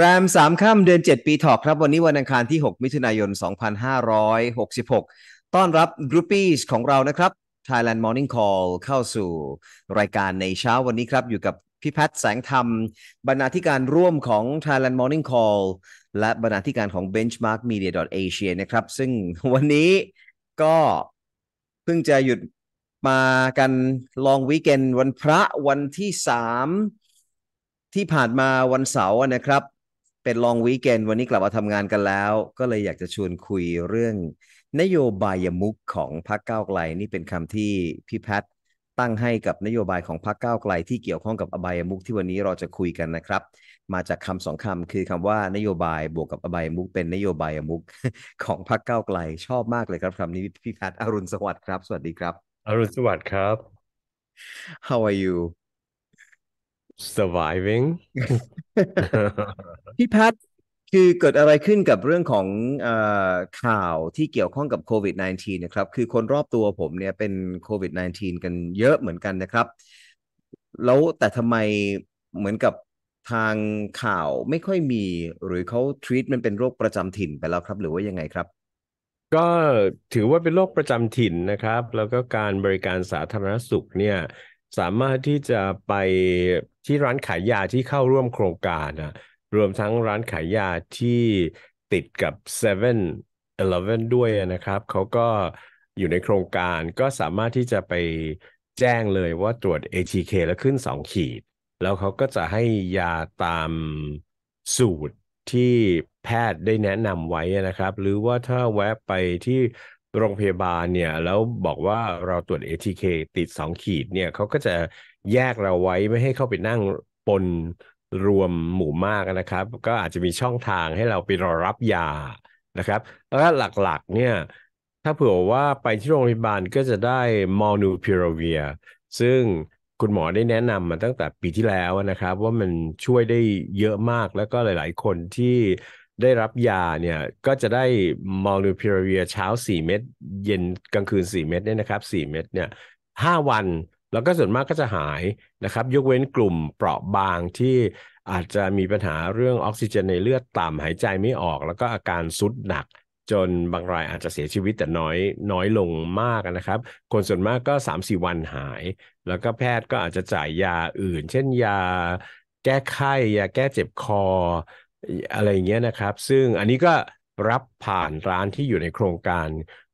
แรมสามค่ำเดือน7 ปีถอกครับ วันนี้วันอังคารที่ 6 มิถุนายน 2566 ต้อนรับกรุ๊ปปี้ของเรานะครับ Thailand Morning Call เข้าสู่รายการในเช้าวันนี้ครับ อยู่กับพี่แพทย์แสงธรรม บรรณาธิการร่วมของ Thailand Morning Call และบรรณาธิการของ Benchmark Media Asia นะครับ ซึ่งวันนี้ก็เพิ่งจะหยุดมากันลองวีเกนวันพระวันที่ 3 ที่ผ่านมาวันเสาร์นะครับเป็นลองวีเกนวันนี้กลับมาทำงานกันแล้ว ก็เลยอยากจะชวนคุยเรื่อง นโยบายมุกของพรรคก้าวไกลนี่เป็นคำที่พี่แพทตั้งให้กับนโยบายของพรรคก้าวไกลที่เกี่ยวข้องกับอบายมุกที่วันนี้เราจะคุยกันนะครับ มาจากคำสองคำคือคำว่า นโยบายบวกกับอบายมุกเป็นนโยบายมุกของพรรคก้าวไกล ชอบมากเลยครับคำนี้พี่แพทอรุณสวัสดิ์ครับสวัสดีครับอรุณสวัสดิ์ครับ How are you surviving พี่พัทคือเกิดอะไรขึ้นกับเรื่องของอข่าวที่เกี่ยวข้องกับโควิด -19 นะครับคือคนรอบตัวผมเนี่ยเป็นโควิด -19 กันเยอะเหมือนกันนะครับแล้วแต่ทำไมเหมือนกับทางข่าวไม่ค่อยมีหรือเขาทรีตมันเป็นโรคประจำถิ่นไปแล้วครับ หรือว่ายังไงครับ ก็ถือว่าเป็นโรคประจำถิ่นนะครับ แล้วก็การบริการสาธารณสุขเนี่ยสามารถที่จะไปที่ร้านขายยาที่เข้าร่วมโครงการนะรวมทั้งร้านขายยาที่ติดกับ7 e เ e ่ e ด้วยนะครับ เขาก็อยู่ในโครงการก็สามารถที่จะไปแจ้งเลยว่าตรวจ ATK แล้วขึ้น2ขีด แล้วเขาก็จะให้ยาตามสูตรที่แพทย์ได้แนะนำไว้นะครับ หรือว่าถ้าแวะไปที่โรงพยาบาลเนี่ยแล้วบอกว่าเราตรวจ ATK ติด 2 ขีดเนี่ยเขาก็จะแยกเราไว้ไม่ให้เข้าไปนั่งปนรวมหมู่มากนะครับ ก็อาจจะมีช่องทางให้เราไปรอรับยานะครับแล้วหลักๆ เนี่ย ถ้าเผื่อว่าไปที่โรงพยาบาลก็จะได้มอลนูพิโรเวียซึ่งคุณหมอได้แนะนำมาตั้งแต่ปีที่แล้วนะครับ ว่ามันช่วยได้เยอะมากแล้วก็หลาย ๆ คนที่ได้รับยาเนี่ยก็จะได้มอลนูพิราเวียเช้า 4เม็ดเย็นกลางคืน 4 เม็ดเนี่ยนะครับ 4 เม็ดเนี่ย5วัน แล้วก็ส่วนมากก็จะหายนะครับ ยกเว้นกลุ่มเปราะบางที่อาจจะมีปัญหาเรื่องออกซิเจน ในเลือดต่ำหายใจไม่ออก แล้วก็อาการสุดหนักจนบางรายอาจจะเสียชีวิตแต่น้อยน้อยลงมากนะครับ คนส่วนมากก็ 3-4 วันหาย แล้วก็แพทย์ก็อาจจะจ่ายยาอื่น เช่นยาแก้ไข้ยาแก้เจ็บคออะไรอย่างเงี้ยนะครับซึ่งอันนี้ก็รับผ่านร้านที่อยู่ในโครงการ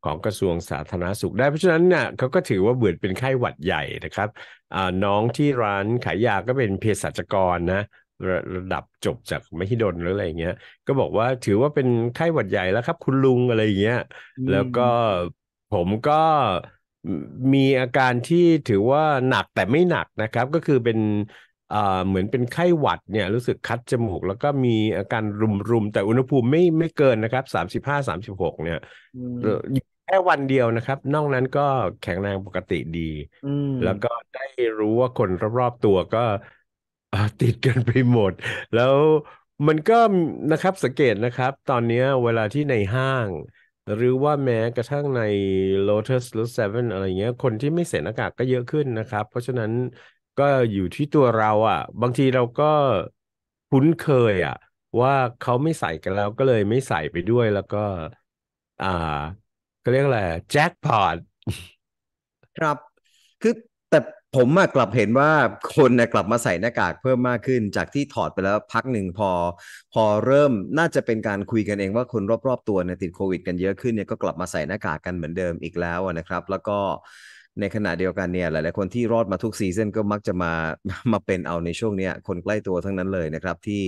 ของกระทรวงสาธารณสุขได้เพราะฉะนั้นเนี่ยเขาก็ถือว่าเบือนเป็นไข้หวัดใหญ่นะครับน้องที่ร้านขายยาก็เป็นเภสัชกรนะระระดับจบจากมหิดลหรืออะไรเงี้ยก็บอกว่าถือว่าเป็นไข้หวัดใหญ่แล้วครับ คุณลุงอะไรเงี้ย แล้วก็ผมก็มีอาการที่ถือว่าหนักแต่ไม่หนักนะครับก็คือเป็นเหมือนเป็นไข้หวัดเนี่ย รู้สึกคัดจมูก แล้วก็มีอาการรุมๆ แต่อุณหภูมิไม่ไม่เกินนะครับสามสิบห้าสามสิบหกเนี่ยแค่วันเดียวนะครับ นอกนั้นก็แข็งแรงปกติดีแล้วก็ได้รู้ว่าคนรอบๆตัวก็ติดกันไปหมด แล้วมันก็นะครับสังเกตนะครับ ตอนนี้เวลาที่ในห้าง หรือว่าแม้กระทั่งใน Lotus หรือ Seven อะไรเงี้ย คนที่ไม่ใส่หน้ากากก็เยอะขึ้นนะครับ เพราะฉะนั้นก็อยู่ที่ตัวเราอ่ะ บางทีเราก็คุ้นเคย อ่ะ ว่าเขาไม่ใส่กันแล้ว ก็เลยไม่ใส่ไปด้วย แล้วก็ อ่าก็เรียกอะไรแจ็คพอตครับคือ แต่ผมอะกลับเห็นว่าคนนะกลับมาใส่หน้ากากเพิ่มมากขึ้น จากที่ถอดไปแล้วพักหนึ่งพอ พอเริ่มน่าจะเป็นการคุยกันเองว่าคนรอบ ๆตัวเนี่ยติดโควิด กันเยอะขึ้นเนี่ยก็กลับมาใส่หน้ากากกันเหมือนเดิมอีกแล้วนะครับ แล้วก็ในขณะเดียวกันเนี่ยหลาย ๆ คนที่รอดมาทุกซีซันก็มักจะมามาเป็นเอาในช่วงเนี้ยคนใกล้ตัวทั้งนั้นเลยนะครับ ที่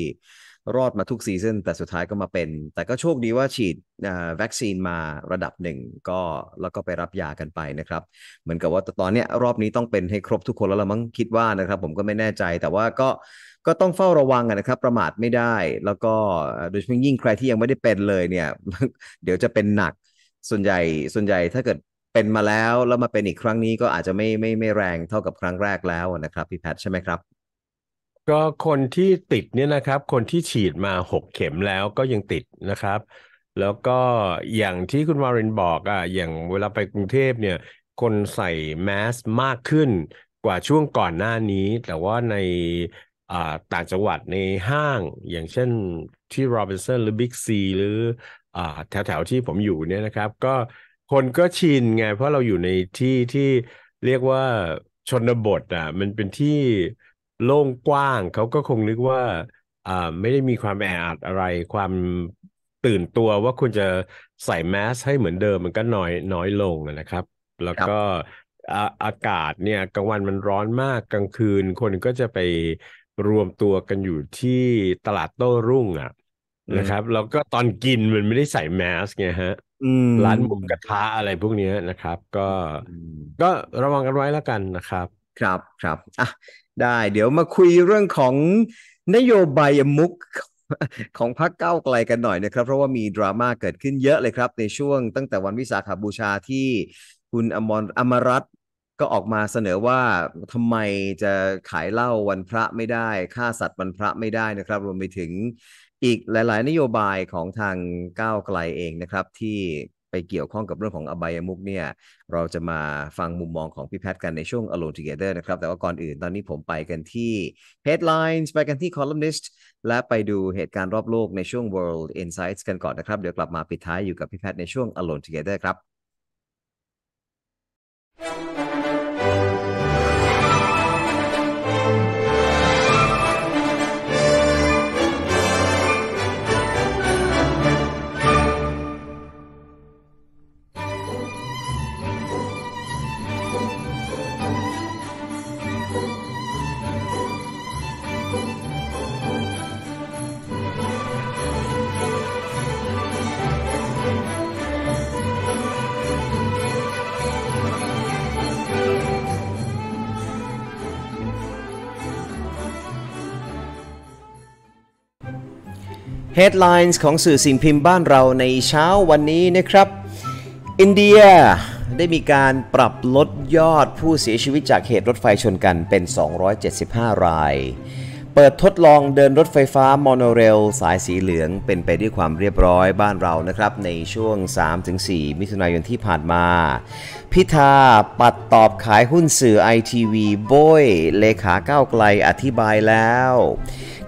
รอดมาทุกซีซันแต่สุดท้ายก็มาเป็น แต่ก็โชคดีว่าฉีดวัคซีนมาระดับหนึ่งก็แล้วก็ไปรับยากันไปนะครับ เหมือนกับว่าตอนนี้รอบนี้ต้องเป็นให้ครบทุกคนแล้วละมั้งคิดว่านะครับ ผมก็ไม่แน่ใจแต่ว่าก็ก็ต้องเฝ้าระวังนะครับประมาทไม่ได้แล้วก็โดยเฉพาะยิ่งใครที่ยังไม่ได้เป็นเลยเนี่ยเดี๋ยวจะเป็นหนักส่วนใหญ่ส่วนใหญ่ถ้าเกิดเป็นมาแล้ว แล้วมาเป็นอีกครั้งนี้ก็อาจจะไม่ไม่ไม่แรงเท่ากับครั้งแรกแล้วนะครับ พี่แพทใช่ไหมครับ ก็คนที่ติดเนี่ยนะครับคนที่ฉีดมาหกเข็มแล้วก็ยังติดนะครับ แล้วก็อย่างที่คุณวารินบอกอ่ะอย่างเวลาไปกรุงเทพเนี่ยคนใส่แมสมากขึ้นกว่าช่วงก่อนหน้านี้ แต่ว่าในต่างจังหวัดในห้างอย่างเช่นที่โรบินสันหรือบิ๊กซีหรือแถวแถวที่ผมอยู่เนี่ยนะครับก็คนก็ชินไงเพราะเราอยู่ในที่ที่เรียกว่าชนบทอ่ะ มันเป็นที่โล่งกว้างเขาก็คงนึกว่าอ่า ไม่ได้มีความแออัดอะไร ความตื่นตัวว่าคุณจะใส่แมสให้เหมือนเดิมมันก็น้อยน้อยลงนะครับ แล้วก็ออากาศเนี่ยกลางวันมันร้อนมากกลางคืน คนก็จะไปรวมตัวกันอยู่ที่ตลาดโต้รุ่งอ่ะนะครับ แล้วก็ตอนกินมันไม่ได้ใส่แมสไงฮะร้านหมูกระทะอะไรพวกนี้นะครับ ก็ ก็ระวังกันไว้แล้วกันนะครับ ครับครับอ่ะได้ เดี๋ยวมาคุยเรื่องของนโยบายมุก ของพรรคเก้าไกลกันหน่อยนะครับ เพราะว่ามีดราม่าเกิดขึ้นเยอะเลยครับ ในช่วง ตั้งแต่วันวิสาขบูชาที่ คุณอมรอมรัตก็ออกมาเสนอว่าทำไมจะขายเหล้าวันพระไม่ได้ฆ่าสัตว์วันพระไม่ได้นะครับ รวมไปถึงอีกหลายๆ นโยบายของทางก้าวไกลเองนะครับ ที่ไปเกี่ยวข้องกับเรื่องของอบายมุกเนี่ย เราจะมาฟังมุมมองของพี่แพทย์กันในช่วง Alone Together นะครับ แต่ว่าก่อนอื่นตอนนี้ผมไปกันที่ Headlines ไปกันที่ Columnist และไปดูเหตุการณ์รอบโลกในช่วง World Insights กันก่อนนะครับ เดี๋ยวกลับมาปิดท้ายอยู่กับพี่แพทย์ในช่วง Alone Together ครับ Headlines ของสื่อสิ่งพิมพ์บ้านเราในเช้าวันนี้นะครับ อินเดียได้มีการปรับลดยอดผู้เสียชีวิตจากเหตุรถไฟชนกันเป็น 275 รายเปิดทดลองเดินรถไฟฟ้ามอนเรลสายสีเหลืองเป็นไปด้วยความเรียบร้อยบ้านเรานะครับ ในช่วง 3-4 มิถุนายนที่ผ่านมา พิธาปัดตอบขายหุ้นสื่อไอทีวีโบยเลขาก้าวไกลอธิบายแล้ว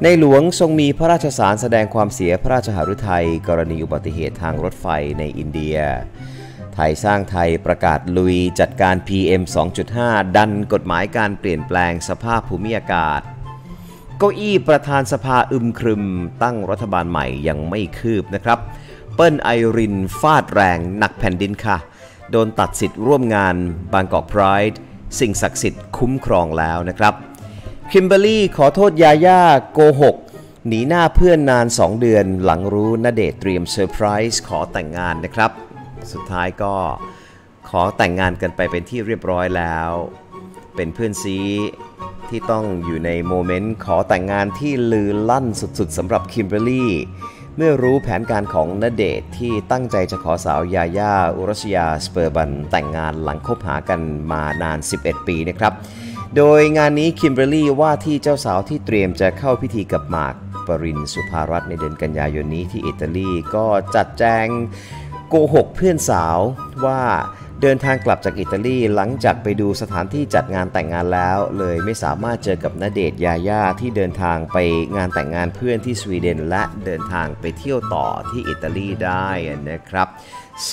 ในหลวงทรงมีพระราชสารแสดงความเสียพระราชหฤทัย กรณีอุบัติเหตุทางรถไฟในอินเดีย ไทยสร้างไทยประกาศลุย จัดการ PM 2.5ดันกฎหมายการเปลี่ยนแปลงสภาพภูมิอากาศเก้าอี้ประธานสภาอึมครึม ตั้งรัฐบาลใหม่ยังไม่คืบนะครับ เปิ้ลไอรินฟาดแรง หนักแผ่นดินค่ะ โดนตัดสิทธิ์ร่วมงานบางกอกไพรด์สิ่งศักดิ์สิทธิ์คุ้มครองแล้วนะครับ คิมเบอรี่ขอโทษยาย่าโกหก หนีหน้าเพื่อนนาน 2 เดือนหลังรู้าเดตเตรียมเซอร์ไพรส์ขอแต่งงานนะครับ สุดท้ายก็ขอแต่งงานกันไปเป็นที่เรียบร้อยแล้วเป็นเพื่อนซีที่ต้องอยู่ในโมเมนต์ขอแต่งงานที่ลือลั่นสุด ๆสำหรับคิมเบอร์รี่เมื่อรู้แผนการของณเดชที่ตั้งใจจะขอสาวยาย่าอุรัชยา สเปอร์บัน แต่งงานหลังคบหากันมานาน 11 ปีนะครับ โดยงานนี้คิมเบอร์รี่ว่าที่เจ้าสาวที่เตรียมจะเข้าพิธีกับหมากปรินสุภารัตในเดือนกันยายนนี้ที่อิตาลีก็จัดแจงโกหกเพื่อนสาวว่าเดินทางกลับจากอิตาลี หลังจากไปดูสถานที่จัดงานแต่งงานแล้ว เลยไม่สามารถเจอกับนาเดตยาย่าที่เดินทางไปงานแต่งงานเพื่อนที่สวีเดน และเดินทางไปเที่ยวต่อที่อิตาลีได้นะครับ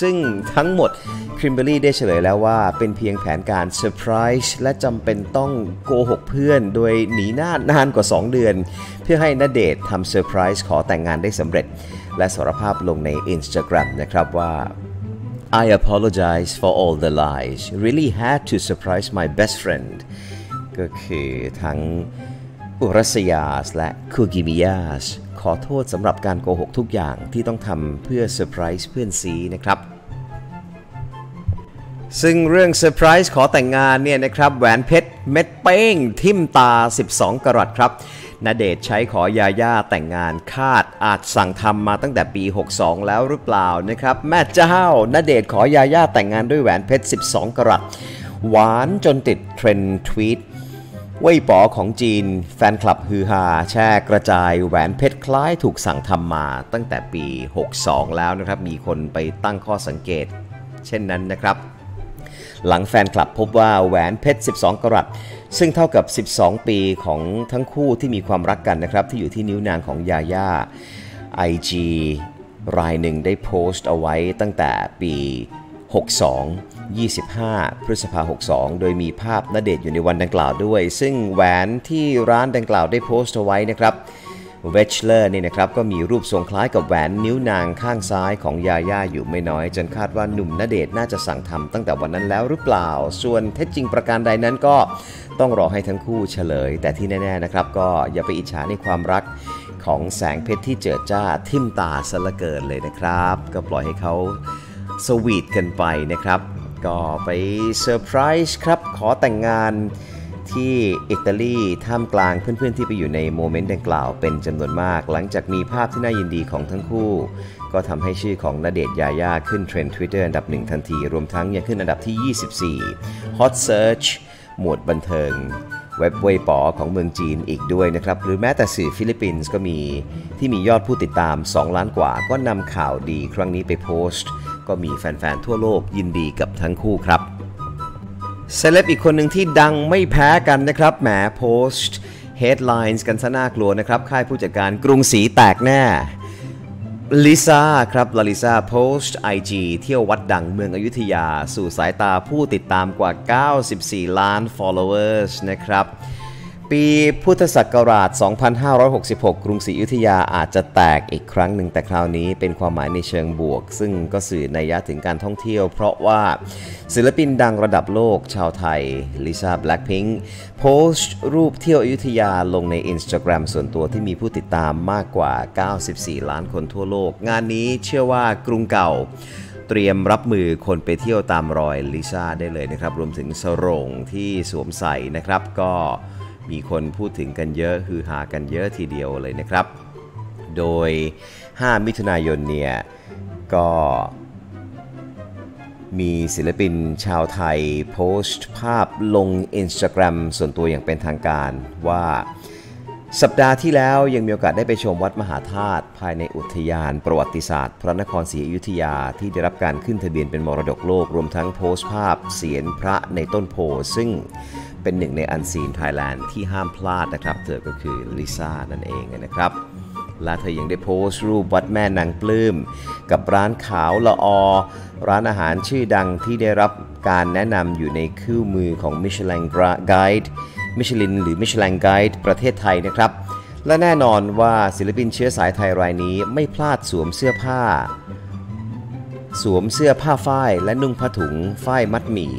ซึ่งทั้งหมดคริมเบอรี่ได้เฉลยแล้วว่า เป็นเพียงแผนการเซอร์ไพรส์และจำเป็นต้องโกหกเพื่อนโดยหนีหน้านานกว่า 2 เดือน เพื่อให้นาเดตทำเซอร์ไพรส์ขอแต่งงานได้สำเร็จ และสารภาพลงใน Instagram นะครับว่า I apologize for all the lies. Really had to surprise my best friend. ก็คือทั้ง อุรัสยาสและคูกิมิยาสขอโทษสำหรับการโกหกทุกอย่างที่ต้องทำเพื่อเซอร์ไพรส์เพื่อนซีนะครับ ซึ่งเรื่องเซอร์ไพรส์ขอแต่งงานเนี่ยนะครับ แหวนเพชร เม็ดเป้ง ทิ่มตา 12 กรัตครับนาเดชใช้ขอยาย่าแต่งงานคาดอาจสั่งทำมาตั้งแต่ปี62แล้วหรือเปล่านะครับแม่เจ้านาเดชขอยาย่าแต่งงานด้วยแหวนเพชร12กรัตหวานจนติดเทรนด์ทวีตว่ยป๋อของจีนแฟนคลับฮือฮาแช่กระจายแหวนเพชรคล้ายถูกสั่งทำมาตั้งแต่ปี 62 แล้วนะครับมีคนไปตั้งข้อสังเกต เช่นนั้นนะครับ หลังแฟนคลับพบว่าแหวนเพชร12กรัตซึ่งเท่ากับ 12 ปีของทั้งคู่ที่มีความรักกันนะครับ ที่อยู่ที่นิ้วนางของยาย่า IG รายหนึ่งได้โพสต์เอาไว้ตั้งแต่ปี 62 25 พฤษภา 62 โดยมีภาพณเดชอยู่ในวันดังกล่าวด้วย ซึ่งแหวนที่ร้านดังกล่าวได้โพสต์เอาไว้นะครับเวชเลอร์นี่นะครับก็มีรูปทรงคล้ายกับแหวนนิ้วนางข้างซ้ายของยาย่าอยู่ไม่น้อย จนคาดว่าหนุ่มณเดชน่าจะสั่งทำตั้งแต่วันนั้นแล้วหรือเปล่า ส่วนเท็จจริงประการใดนั้นก็ต้องรอให้ทั้งคู่เฉลย แต่ที่แน่ๆนะครับก็อย่าไปอิจฉาในความรักของแสงเพชรที่เจิดจ้าทิ่มตาซะละเกินเลยนะครับ ก็ปล่อยให้เขาสวีทกันไปนะครับ ก็ไปเซอร์ไพรส์ครับ ขอแต่งงานที่อิตาลีท่ามกลางเพื่อนๆ ที่ไปอยู่ในโมเมนต์ดังกล่าวเป็นจำนวนมาก หลังจากมีภาพที่น่ายินดีของทั้งคู่ ก็ทำให้ชื่อของนาเดตยายาขึ้นเทรนด์ทวิตเตอร์อันดับหนึ่งทันทีรวมทั้งยังขึ้นอันดับที่ 24 Hot Search หมวดบันเทิง เว็บเว่ยป๋อของเมืองจีนอีกด้วยนะครับ หรือแม้แต่สื่อฟิลิปปินส์ก็มีที่มียอดผู้ติดตาม 2 ล้านกว่า ก็นำข่าวดีครั้งนี้ไปโพสต์ ก็มีแฟนๆทั่วโลกยินดีกับทั้งคู่ครับเซเลบอีกคนหนึ่งที่ดังไม่แพ้กันนะครับ แหม โพสต์ เฮดไลน์กันซะน่ากลัวนะครับ ค่ายผู้จัดการกรุงศรีแตกแน่ลิซ่าครับลาลิซ่าโพสต์ IG เที่ยววัดดังเมืองอยุธยาสู่สายตาผู้ติดตามกว่า 94 ล้าน followers นะครับปีพุทธศักราช 2566 กรุงศรีอยุธยาอาจจะแตกอีกครั้งหนึ่ง แต่คราวนี้เป็นความหมายในเชิงบวก ซึ่งก็สื่อในยะถึงการท่องเที่ยว เพราะว่าศิลปินดังระดับโลกชาวไทยลิซ่าแบล็คพิงค์โพสต์รูปเที่ยวอยุธยาลงใน i นส t a g r a m ส่วนตัวที่มีผู้ติดตามมากกว่า 94 ล้านคนทั่วโลก งานนี้เชื่อว่ากรุงเก่า เตรียมรับมือคนไปเที่ยวตามรอยลิซ่าได้เลยนะครับ รวมถึงสรงที่สวมใส่นะครับก็มีคนพูดถึงกันเยอะคือหากันเยอะทีเดียวเลยนะครับ โดย 5 มิถุนายนเนี่ย ก็มีศิลปินชาวไทยโพสต์ภาพลง Instagram ส่วนตัวอย่างเป็นทางการว่าสัปดาห์ที่แล้วยังมีโอกาสได้ไปชมวัดมหาธาตุภายในอุทยาน ประวัติศาสตร์พระนครศรีอยุธยาที่ได้รับการขึ้นทะเบียนเป็นมรดกโลกรวมทั้งโพสต์ภาพเสียนพระในต้นโพ ซึ่งเป็นหนึ่งในอันซีนไทยแลนด์ที่ห้ามพลาดนะครับเธอ ก็คือลิซ่านั่นเองนะครับ และเธอยังได้โพสต์รูปวัดแม่นางปลื้มกับร้านขาวละออร้านอาหารชื่อดังที่ได้รับการแนะนำอยู่ในคู่มือของมิชลินไกด์มิชลินหรือมิชลินไกด์ประเทศไทยนะครับ และแน่นอนว่าศิลปินเชื้อสายไทยรายนี้ไม่พลาดสวมเสื้อผ้า สวมเสื้อผ้าฝ้ายและนุ่งผ้าถุงฝ้ายมัดหมี่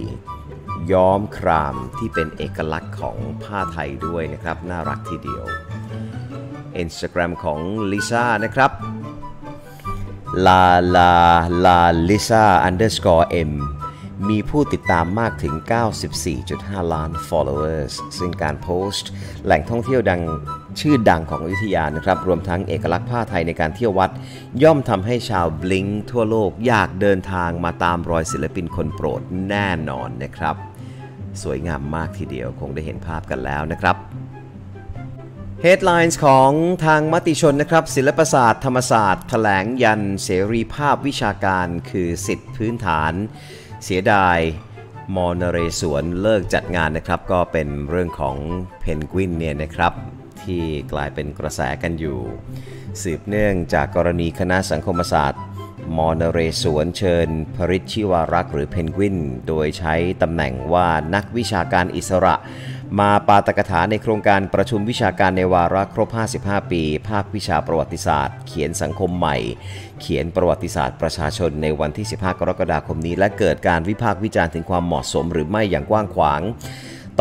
ย้อมครามที่เป็นเอกลักษณ์ของผ้าไทยด้วยนะครับ น่ารักทีเดียว Instagram ของลิซ่านะครับลาลาลาลิซ่า underscore m มีผู้ติดตามมากถึง 94.5ล้าน followers ซึ่งการโพสต์ แหล่งท่องเที่ยวดังชื่อดังของอยุธยานะครับ รวมทั้งเอกลักษณ์ผ้าไทยในการเที่ยววัด ย่อมทำให้ชาวบลิงทั่วโลก อยากเดินทางมาตามรอยศิลปินคนโปรดแน่นอนนะครับ สวยงามมากทีเดียวคงได้เห็นภาพกันแล้วนะครับ Headlines ของทางมติชนนะครับ ศิลปศาสตร์ ธรรมศาสตร์แถลงยันเสรีภาพวิชาการ คือสิทธิพื้นฐาน เสียดายมอนเรสวนเลิกจัดงานนะครับ ก็เป็นเรื่องของเพนกวินเนี่ยนะครับที่กลายเป็นกระแสกันอยู่ สืบเนื่องจากกรณีคณะสังคมศาสตร์มอนเรสวนเชิญพริชิวารักษ์หรือเพนกวิน โดยใช้ตำแหน่งว่านักวิชาการอิสระ มาปาตกถาในโครงการประชุมวิชาการในวาระครบ 55 ปี ภาควิชาประวัติศาสตร์ เขียนสังคมใหม่ เขียนประวัติศาสตร์ประชาชนในวันที่ 15 กรกฎาคมนี้ และเกิดการวิพากษ์วิจารณ์ถึงความเหมาะสม หรือไม่อย่างกว้างขวาง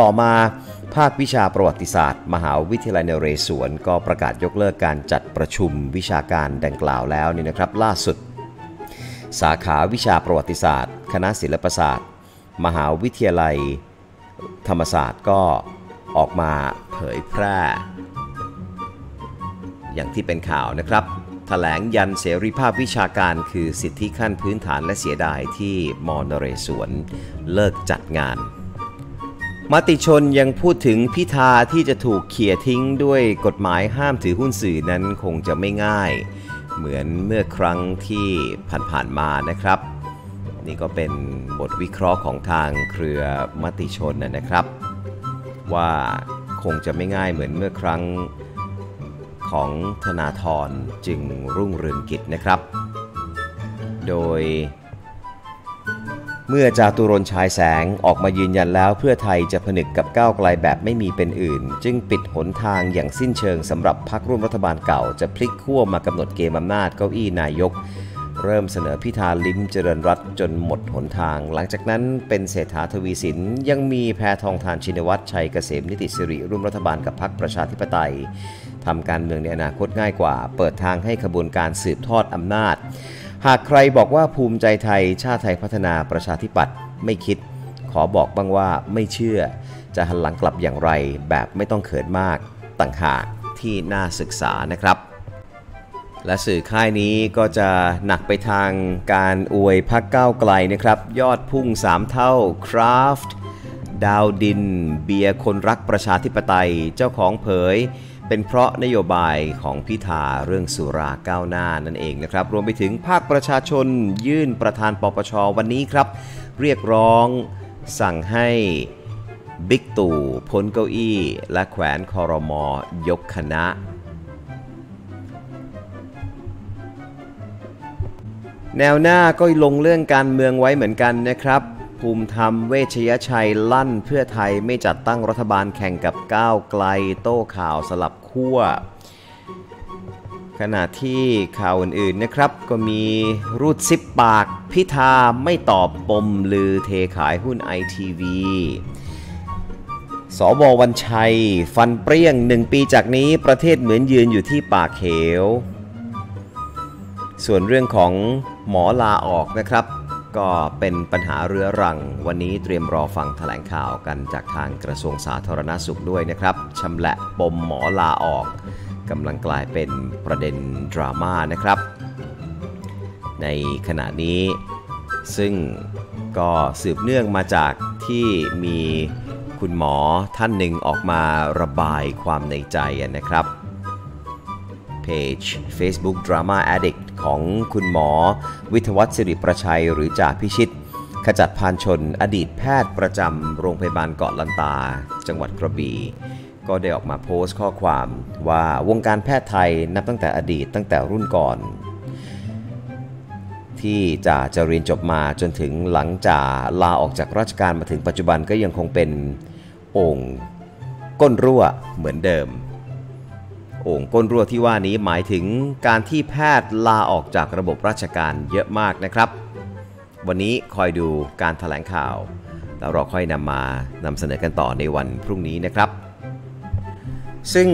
ต่อมาภาควิชาประวัติศาสตร์ มหาวิทยาลัยนเรศวรก็ประกาศยกเลิกการจัดประชุมวิชาการดังกล่าวแล้วนี่นะครับ ล่าสุด สาขาวิชาประวัติศาสตร์ คณะศิลปศาสตร์ มหาวิทยาลัยธรรมศาสตร์ก็ออกมาเผยแพร่ อย่างที่เป็นข่าวนะครับถแถลงยันเสรีภาพวิชาการคือสิทธิขั้นพื้นฐานและเสียดายที่มอนเรศวรเลิกจัดงานมติชนยังพูดถึงพิธาที่จะถูกเขี่ยทิ้งด้วยกฎหมายห้ามถือหุ้นสื่อนั้นคงจะไม่ง่ายเหมือนเมื่อครั้งที่ผ่านๆมานะครับ นี่ก็เป็นบทวิเคราะห์ของทางเครือมติชนนะครับ ว่าคงจะไม่ง่ายเหมือนเมื่อครั้งของธนาธรจึงรุ่งเรืองกิจนะครับ โดยเมื่อจาตุรนชายแสงออกมายืนยันแล้วเพื่อไทยจะผนึกกับก้าวไกลแบบไม่มีเป็นอื่น จึงปิดหนทางอย่างสิ้นเชิงสำหรับพักร่วมรัฐบาลเก่าจะพลิกขั้วมากำหนดเกมอำนาจเก้าอี้นายก เริ่มเสนอพิธาลิ้มเจริญรัตจนหมดหนทาง หลังจากนั้นเป็นเศรษฐาทวีสิน ยังมีแพทองทานชินวัตรชัยเกษมนิติสิริร่วมรัฐบาลกับพักประชาธิปไตยทำการเมืองในอนาคตง่ายกว่าเปิดทางให้ขบวนการสืบทอดอำนาจหากใครบอกว่าภูมิใจไทยชาติไทยพัฒนาประชาธิปัตย์ไม่คิด ขอบอกบ้างว่าไม่เชื่อจะหันหลังกลับอย่างไรแบบไม่ต้องเขินมากต่างหากที่น่าศึกษานะครับ และสื่อค่ายนี้ก็จะหนักไปทางการอวยพักก้าวไกลนะครับ ยอดพุ่ง3เท่าคราฟต์ดาวดิน เบียร์คนรักประชาธิปไตยเจ้าของเผยเป็นเพราะนโยบายของพิธาเรื่องสุราก้าวหน้านั่นเองนะครับ รวมไปถึงภาคประชาชนยื่นประธาน ปปชวันนี้ครับ เรียกร้องสั่งให้บิ๊กตู่พ้นเก้าอี้และแขวนคอรมอยกคณะ แนวหน้าก็ลงเรื่องการเมืองไว้เหมือนกันนะครับภูมิธรรมเวชยชัยลั่นเพื่อไทยไม่จัดตั้งรัฐบาลแข่งกับก้าวไกลโต้ข่าวสลับขั้ว ขณะที่ข่าวอื่นๆนะครับก็มีรูดซิปปากพิธา ไม่ตอบปมลือเทขายหุ้นไอทีวีสบวันชัย ฟันเปรี้ยงหนึ่งปีจากนี้ประเทศเหมือนยืนอยู่ที่ปากเขวส่วนเรื่องของหมอลาออกนะครับก็เป็นปัญหาเรื้อรังวันนี้เตรียมรอฟังถแถลงข่าวกันจากทางกระทรวงสาธารณาสุขด้วยนะครับชำละปมหมอลาออกกำลังกลายเป็นประเด็นดราม่านะครับ ในขณะนี้ซึ่งก็สืบเนื่องมาจากที่มีคุณหมอท่านหนึ่งออกมาระบายความในใจนะครับ Page Facebook Drama Addict ของคุณหมอ วิทวัตสิริประชัยหรือจ่าพิชิต ขจัดพานชนอดีตแพทย์ประจำ โรงพยาบาลเกาะลันตาจังหวัดกระบี่ก็ได้ออกมาโพสต์ข้อความว่าวงการแพทย์ไทยนับตั้งแต่อดีตตั้งแต่รุ่นก่อน ที่จ่าจะเรียนจบมาจนถึงหลังจ่าลาออกจากราชการมาถึงปัจจุบันก็ยังคงเป็นองค์ ก้นรั่วเหมือนเดิมโอ่งก้นรั่วที่ว่านี้หมายถึงการที่แพทย์ลาออกจากระบบราชการเยอะมากนะครับ วันนี้คอยดูการถแถลงข่าวแล้วเราค่อยนำมานำเสนอกันต่อในวันพรุ่งนี้นะครับ ซึ่ง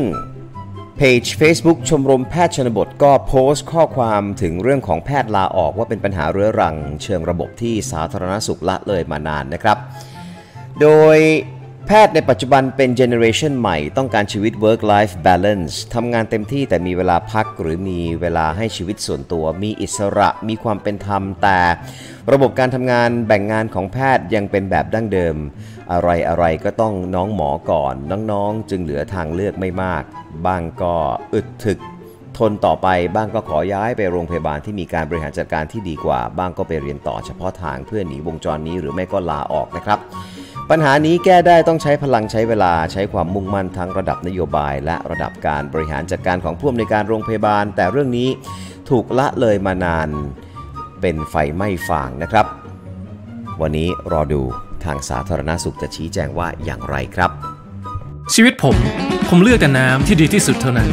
เพจ Facebook ชมรมแพทย์ชนบทก็โพสต์ข้อความถึงเรื่องของแพทย์ลาออกว่าเป็นปัญหาเรื้อรัง เชิงระบบที่สาธารณสุขละเลยมานานนะครับ โดยแพทย์ในปัจจุบันเป็นเจเนอเรชันใหม่ ต้องการชีวิต work life balance ทำงานเต็มที่แต่มีเวลาพัก หรือมีเวลาให้ชีวิตส่วนตัวมีอิสระมีความเป็นธรรม แต่ระบบการทำงานแบ่งงานของแพทย์ยังเป็นแบบดั้งเดิมอะไรอะไรก็ต้องน้องหมอก่อน น้องๆ จึงเหลือทางเลือกไม่มาก บ้างก็อึดถึกทนต่อไปบ้างก็ขอย้ายไปโรงพยาบาลที่มีการบริหารจัดการที่ดีกว่า บ้างก็ไปเรียนต่อเฉพาะทางเพื่อหนีวงจรนี้หรือไม่ก็ลาออกนะครับปัญหานี้แก้ได้ต้องใช้พลังใช้เวลาใช้ความมุ่งมั่นทั้งระดับนโยบาย และระดับการบริหารจัดการของผู้อำนวยการโรงพยาบาล แต่เรื่องนี้ถูกละเลยมานานเป็นไฟไม่ฟางนะครับ วันนี้รอดูทางสาธารณาสุขจะชี้แจงว่าอย่างไรครับ ชีวิตผม ผมเลือกแต่น้ำที่ดีที่สุดเท่านั้น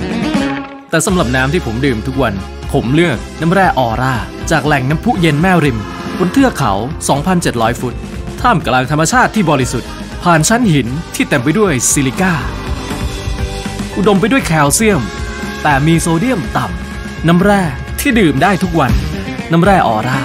แต่สำหรับน้ำที่ผมดื่มทุกวันผมเลือกน้ำแร่ออร่าจากแหล่งน้ำพุเย็นแม่ริม บนเทือกเขา 2,700 ฟุตท่ามกลางธรรมชาติที่บริสุทธิ์ผ่านชั้นหินที่เต็มไปด้วยซิลิก้าอุดมไปด้วยแคลเซียม แต่มีโซเดียมต่ำน้ำแร่ที่ดื่มได้ทุกวันน้ำแร่ออร่า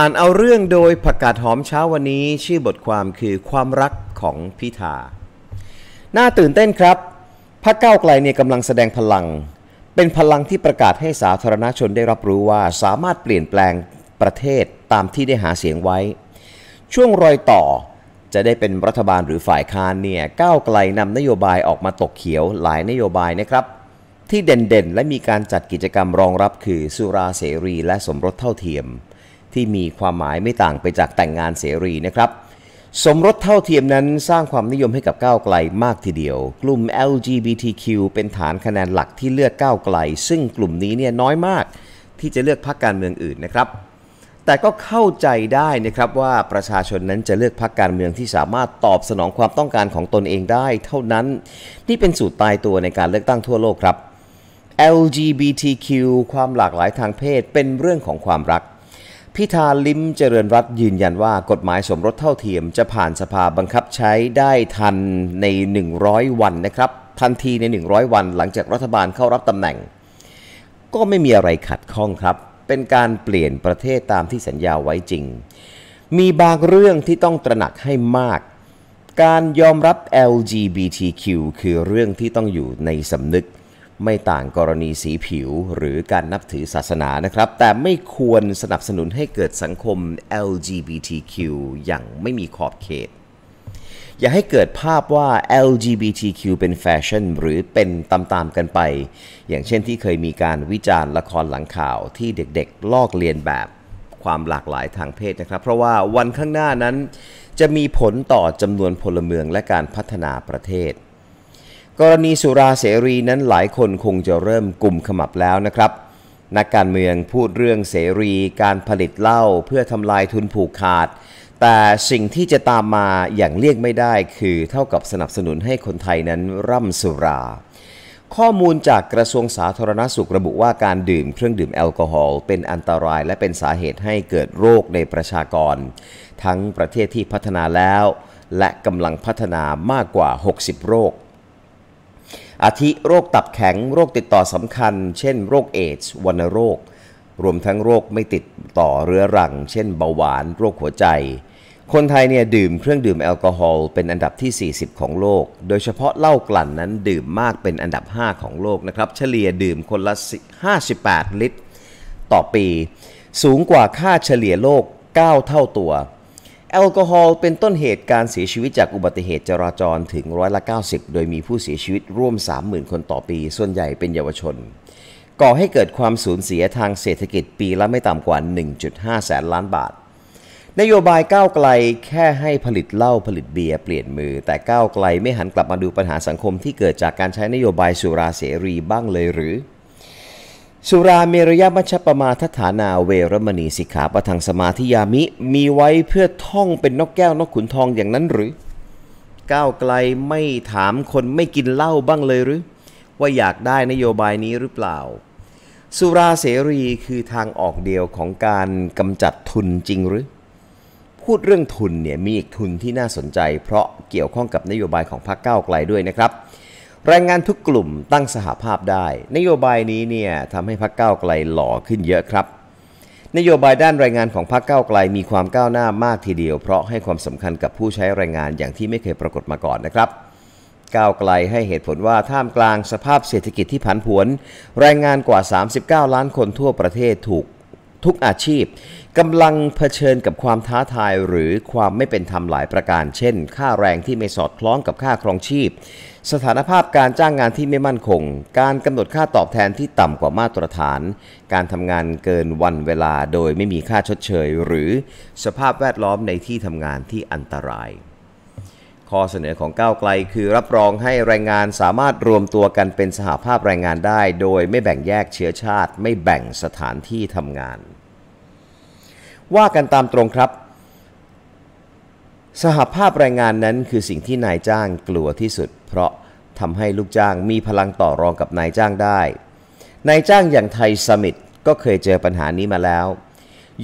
อ่านเอาเรื่องโดยผักกาดหอมเช้าวันนี้ชื่อบทความคือความรักของพิธา น่าตื่นเต้นครับ พระเก้าไกลเนี่ยกำลังแสดงพลัง เป็นพลังที่ประกาศให้สาธารณชนได้รับรู้ว่าสามารถเปลี่ยนแปลงประเทศตามที่ได้หาเสียงไว้ ช่วงรอยต่อจะได้เป็นรัฐบาลหรือฝ่ายค้านเนี่ยก้าวไกลนำนโยบายออกมาตกเขียวหลายนโยบายนะครับ ที่เด่นๆและมีการจัดกิจกรรมรองรับคือสุราเสรี และสมรสเท่าเทียมที่มีความหมายไม่ต่างไปจากแต่งงานเสรีนะครับ สมรสเท่าเทียมนั้น สร้างความนิยมให้กับก้าวไกลมากทีเดียว กลุ่ม LGBTQ เป็นฐานคะแนนหลักที่เลือกก้าวไกล ซึ่งกลุ่มนี้เนี่ยน้อยมาก ที่จะเลือกพรรคการเมืองอื่นนะครับ แต่ก็เข้าใจได้นะครับว่าประชาชนนั้นจะเลือกพรรคการเมืองที่สามารถตอบสนองความต้องการของตนเองได้ เท่านั้นนี่เป็นสูตรตายตัวในการเลือกตั้งทั่วโลกครับ LGBTQ ความหลากหลายทางเพศเป็นเรื่องของความรักพิธาลิมเจริญรัตยืนยันว่ากฎหมายสมรสเท่าเทียมจะผ่านสภาบังคับใช้ได้ทันใน 100 วันนะครับ ทันทีใน 100 วันหลังจากรัฐบาลเข้ารับตำแหน่ง ก็ไม่มีอะไรขัดข้องครับ เป็นการเปลี่ยนประเทศตามที่สัญญาไว้จริง มีบางเรื่องที่ต้องตระหนักให้มาก การยอมรับ LGBTQ คือเรื่องที่ต้องอยู่ในสำนึกไม่ต่างกรณีสีผิว หรือการนับถือศาสนานะครับ แต่ไม่ควรสนับสนุนให้เกิดสังคม LGBTQ อย่างไม่มีขอบเขต อย่าให้เกิดภาพว่า LGBTQ เป็นแฟชั่นหรือเป็นตามๆกันไป อย่างเช่นที่เคยมีการวิจารณ์ละครหลังข่าว ที่เด็กๆลอกเลียนแบบความหลากหลายทางเพศนะครับ เพราะว่าวันข้างหน้านั้นจะมีผลต่อจำนวนพลเมืองและการพัฒนาประเทศกรณีสุราเสรีนั้นหลายคนคงจะเริ่มกลุ่มขมับแล้วนะครับนักการเมืองพูดเรื่องเสรี การผลิตเหล้าเพื่อทำลายทุนผูกขาด แต่สิ่งที่จะตามมาอย่างเรียกไม่ได้คือเท่ากับสนับสนุนให้คนไทยนั้น ร่ำสุรา ข้อมูลจากกระทรวงสาธารณสุขระบุว่าการดื่มเครื่องดื่มแอลกอฮอล์เป็นอันตรายและเป็นสาเหตุให้เกิดโรคในประชากร ทั้งประเทศที่พัฒนาแล้วและกำลังพัฒนามากกว่า 60 โรคอาทิโรคตับแข็งโรคติดต่อสำคัญ เช่นโรคเอชวัณโรค รวมทั้งโรคไม่ติดต่อเรื้อรัง เช่นเบาหวาน โรคหัวใจ คนไทยเนี่ย ดื่มเครื่องดื่มแอลกอฮอล์เป็นอันดับที่ 40 ของโลก โดยเฉพาะเหล้ากลั่นนั้นดื่มมากเป็นอันดับ 5 ของโลกนะครับ เฉลี่ยดื่มคนละ 58 ลิตรต่อปี สูงกว่าค่าเฉลี่ยโลก9เท่าตัวแอลกอฮอล์เป็นต้นเหตุการเสียชีวิตจากอุบัติเหตุจราจรถึงร้อยละ90 โดยมีผู้เสียชีวิตร่วม 30,000 คนต่อปี ส่วนใหญ่เป็นเยาวชน ก่อให้เกิดความสูญเสียทางเศรษฐกิจปีละไม่ต่ำกว่า 1.5แสนล้านบาท นโยบายก้าวไกลแค่ให้ผลิตเหล้าผลิตเบียร์เปลี่ยนมือ แต่ก้าวไกลไม่หันกลับมาดูปัญหาสังคมที่เกิดจากการใช้นโยบายสุราเสรีบ้างเลยหรือสุราเมรยามัชปมาทฐานาเวรมณีสิกขาประทังสมาธิยามิมีไว้เพื่อท่องเป็นนกแก้วนกขุนทองอย่างนั้นหรือ ก้าวไกลไม่ถามคนไม่กินเหล้าบ้างเลยหรือ ว่าอยากได้นโยบายนี้หรือเปล่า สุราเสรีคือทางออกเดียวของการกำจัดทุนจริงหรือ พูดเรื่องทุนเนี่ยมีอีกทุนที่น่าสนใจเพราะเกี่ยวข้องกับนโยบายของพรรคก้าวไกลด้วยนะครับแรงงานทุกกลุ่มตั้งสหาภาพได้ นโยบายนี้เนี่ยทำให้พรรคก้าวไกลหล่อขึ้นเยอะครับ นโยบายด้านแรงงานของพรรคก้าวไกลมีความก้าวหน้ามากทีเดียวเพราะให้ความสำคัญกับผู้ใช้แรงงานอย่างที่ไม่เคยปรากฏมาก่อนนะครับก้าวไกลให้เหตุผลว่าท่ามกลางสภาพเศรษฐกิจที่ผันผวนแรงงานกว่า 39 ล้านคนทั่วประเทศถูกทุกอาชีพกำลังเผชิญกับความท้าทายหรือความไม่เป็นธรรมหลายประการ เช่น ค่าแรงที่ไม่สอดคล้องกับค่าครองชีพ สถานภาพการจ้างงานที่ไม่มั่นคง การกำหนดค่าตอบแทนที่ต่ำกว่ามาตรฐาน การทำงานเกินวันเวลาโดยไม่มีค่าชดเชยหรือสภาพแวดล้อมในที่ทำงานที่อันตรายข้อเสนอของก้าวไกลคือรับรองให้แรงงานสามารถรวมตัวกันเป็นสหภาพแรงงานได้ โดยไม่แบ่งแยกเชื้อชาติ ไม่แบ่งสถานที่ทำงาน ว่ากันตามตรงครับ สหภาพแรงงานนั้นคือสิ่งที่นายจ้างกลัวที่สุด เพราะทำให้ลูกจ้างมีพลังต่อรองกับนายจ้างได้ นายจ้างอย่างไทยสมิตก็เคยเจอปัญหานี้มาแล้ว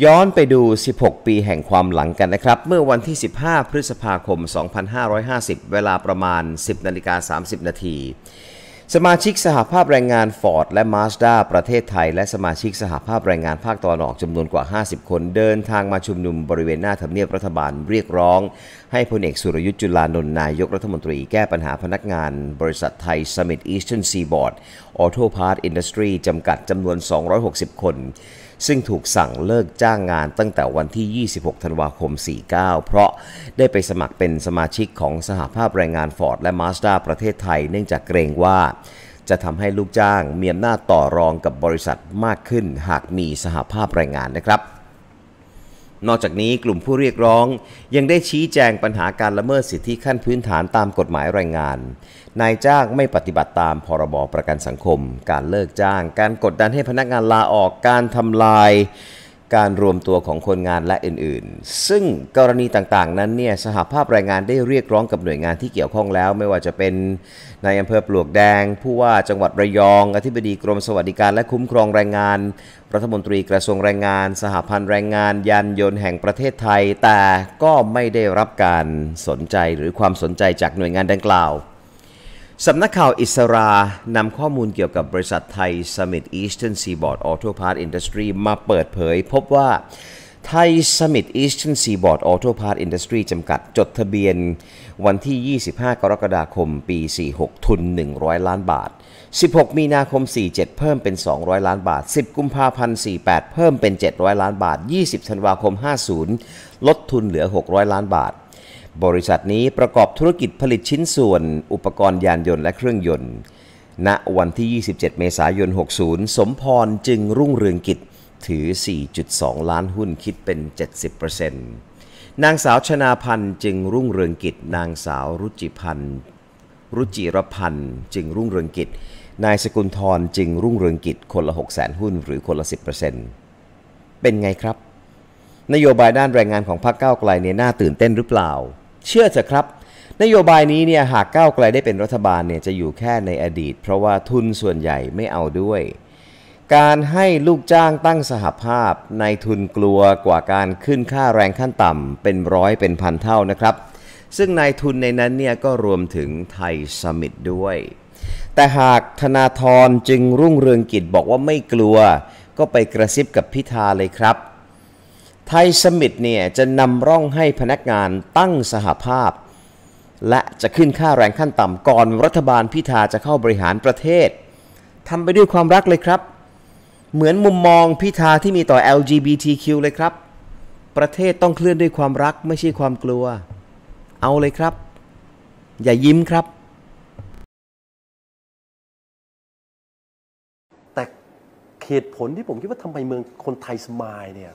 ย้อนไปดู 16 ปีแห่งความหลังกันนะครับ เมื่อวันที่ 15 พฤษภาคม 2550 เวลาประมาณ 10 นาฬิกา30 นาที สมาชิกสหภาพแรงงานฟอร์ดและมาสด้าประเทศไทย และสมาชิกสหภาพแรงงานภาคตะวันออกจำนวนกว่า 50 คนเดินทางมาชุมนุมบริเวณหน้าทำเนียบรัฐบาลเรียกร้องให้พลเอกสุรยุทธ์จุลานนท์นายกรัฐมนตรีแก้ปัญหาพนักงาน บริษัทไทยสมิธอีสเทิร์นซีบอร์ดออโตพาร์ตอินดัสทรีจำกัดจำนวน 260 คนซึ่งถูกสั่งเลิกจ้างงานตั้งแต่วันที่ 26 ธันวาคม 49 เพราะได้ไปสมัครเป็นสมาชิกของสหภาพแรงงานฟอร์ดและมาสด้าประเทศไทย เนื่องจากเกรงว่า จะทำให้ลูกจ้างมีอำนาจต่อรองกับบริษัทมากขึ้นหากมีสหภาพแรงงานนะครับนอกจากนี้กลุ่มผู้เรียกร้อง ยังได้ชี้แจงปัญหาการละเมิดสิทธิขั้นพื้นฐานตามกฎหมายแรงงาน นายจ้างไม่ปฏิบัติตามพรบประกันสังคม การเลิกจ้าง การกดดันให้พนักงานลาออกการทำลายการรวมตัวของคนงานและอื่นๆ ซึ่งกรณีต่างๆ นั้นเนี่ยสหภาพแรงงานได้เรียกร้องกับหน่วยงานที่เกี่ยวข้องแล้ว ไม่ว่าจะเป็นนายอำเภอปลวกแดง ผู้ว่าจังหวัดระยอง อธิบดีกรมสวัสดิการและคุ้มครองแรงงานรัฐมนตรีกระทรวงแรงงาน สหพันธ์แรงงานยานยนต์แห่งประเทศไทย แต่ก็ไม่ได้รับการสนใจหรือความสนใจจากหน่วยงานดังกล่าวสำนักข่าวอิสรานำข้อมูลเกี่ยวกับบริษัทไทยสมิธอีสเทนซีบอร์ดออโต้พาร์ตอินดัสทรีมาเปิดเผยพบว่า ไทยสมิธอีสเทนซีบอร์ดออโต้พาร์ตอินดัสทรีจำกัดจดทะเบียน วันที่ 25 กรกฎาคม ปี 46 ทุน 100 ล้านบาท 16 มีนาคม 47 เพิ่มเป็น 200 ล้านบาท 10 กุมภาพันธ์ 48 เพิ่มเป็น 700 ล้านบาท 20 ธันวาคม 50 ลดทุนเหลือ 600 ล้านบาทบริษัทนี้ประกอบธุรกิจผลิตชิ้นส่วน อุปกรณ์ยานยนต์และเครื่องยนต์ ณ วันที่ 27 เมษายน 60 สมพรจึงรุ่งเรืองกิจถือ 4.2 ล้านหุ้นคิดเป็น 70%นางสาวชนาพันธ์จึงรุ่งเรืองกิจ นางสาวรุจิพันธ์รุจิรพันธ์ จึงรุ่งเรืองกิจ นายสกุลทรจึงรุ่งเรืองกิจ คนละ6 0 0 0 0หุ้นหรือคนละ 10%เป็นไงครับ นโยบายด้านแรงงานของพรรคก้าไกลเนี่ยน่าตื่นเต้นหรือเปล่าเชื่อเถอะครับ นโยบายนี้เนี่ยหากก้าวไกลได้เป็นรัฐบาลเนี่ยจะอยู่แค่ในอดีตเพราะว่าทุนส่วนใหญ่ไม่เอาด้วย การให้ลูกจ้างตั้งสหภาพในทุนกลัวกว่าการขึ้นค่าแรงขั้นต่ำเป็นร้อยเป็นพันเท่านะครับ ซึ่งนายทุนในนั้นเนี่ยก็รวมถึงไทยสมิตด้วย แต่หากธนาธรจึงรุ่งเรืองกิจบอกว่าไม่กลัว ก็ไปกระซิบกับพิธาเลยครับไทยสมิธเนี่ยจะนำร่องให้พนักงานตั้งสหภาพและจะขึ้นค่าแรงขั้นต่ำก่อนรัฐบาลพิธาจะเข้าบริหารประเทศทำไปด้วยความรักเลยครับ เหมือนมุมมองพิธาที่มีต่อ LGBTQ เลยครับ ประเทศต้องเคลื่อนด้วยความรักไม่ใช่ความกลัว เอาเลยครับ อย่ายิ้มครับ แต่เหตุผลที่ผมคิดว่าทำไมเมืองคนไทยสมายเนี่ย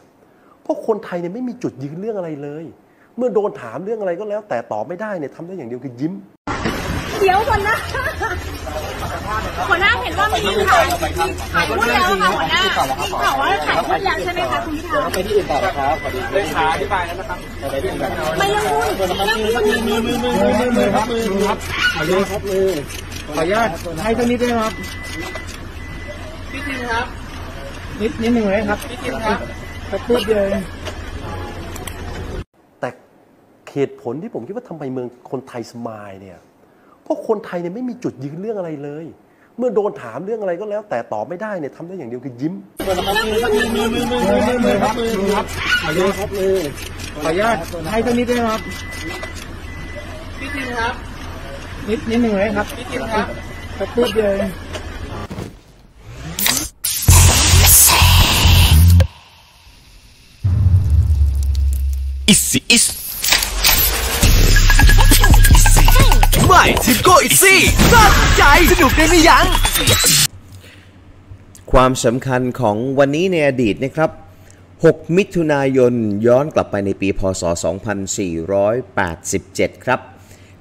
ราะคนไทยเนี่ยไม่มีจุดยืนเรื่องอะไรเลย เมื่อโดนถามเรื่องอะไรก็แล้วแต่ตอบไม่ได้เนี่ยทำได้อย่างเดียวคือยิ้ม เดี๋ยวคนนะหัวหน้าเห็นว่ามีขายขายพุ้แล้วค่ะหัวหน้าข่าวว่าขายพุ้แล้วใช่ไหมคะคุณพิธาไปที่อื่นต่อครับไื่นต่อธิบาย่อื่นะครับไป่เรื่องหุ้นเรื่องหุ้นมรื่องหุ้นมือมือมือมือครับมือครับมือครับมือขออนุญาตให้สักนีดได้ครับพี่ทินครับ นิดนิดหนึ่งเลยครับพี่ทนครับสักพูดเองแต่เหตุผลที่ผมคิดว่าทำไมเมืองคนไทยสมายเนี่ย เพราะคนไทยเนี่ยไม่มีจุดยืนเรื่องอะไรเลย เมื่อโดนถามเรื่องอะไรก็แล้วแต่ตอบไม่ได้เนี่ยทำได้อย่างเดียวคือยิ้มขออนุญาตให้สักนิดได้ไหมครับพี่ทินครับ นิดนิดหนึ่งเลยครับพี่ทินครับสักพูดเองอิสิม่ทิปโก้อิซี่ตั้งใจสนุกได้ไม่ยั้งความสำคัญของวันนี้ในอดีตนะครับ 6 มิถุนายน ย้อนกลับไปในปีพศ 2487 ครับ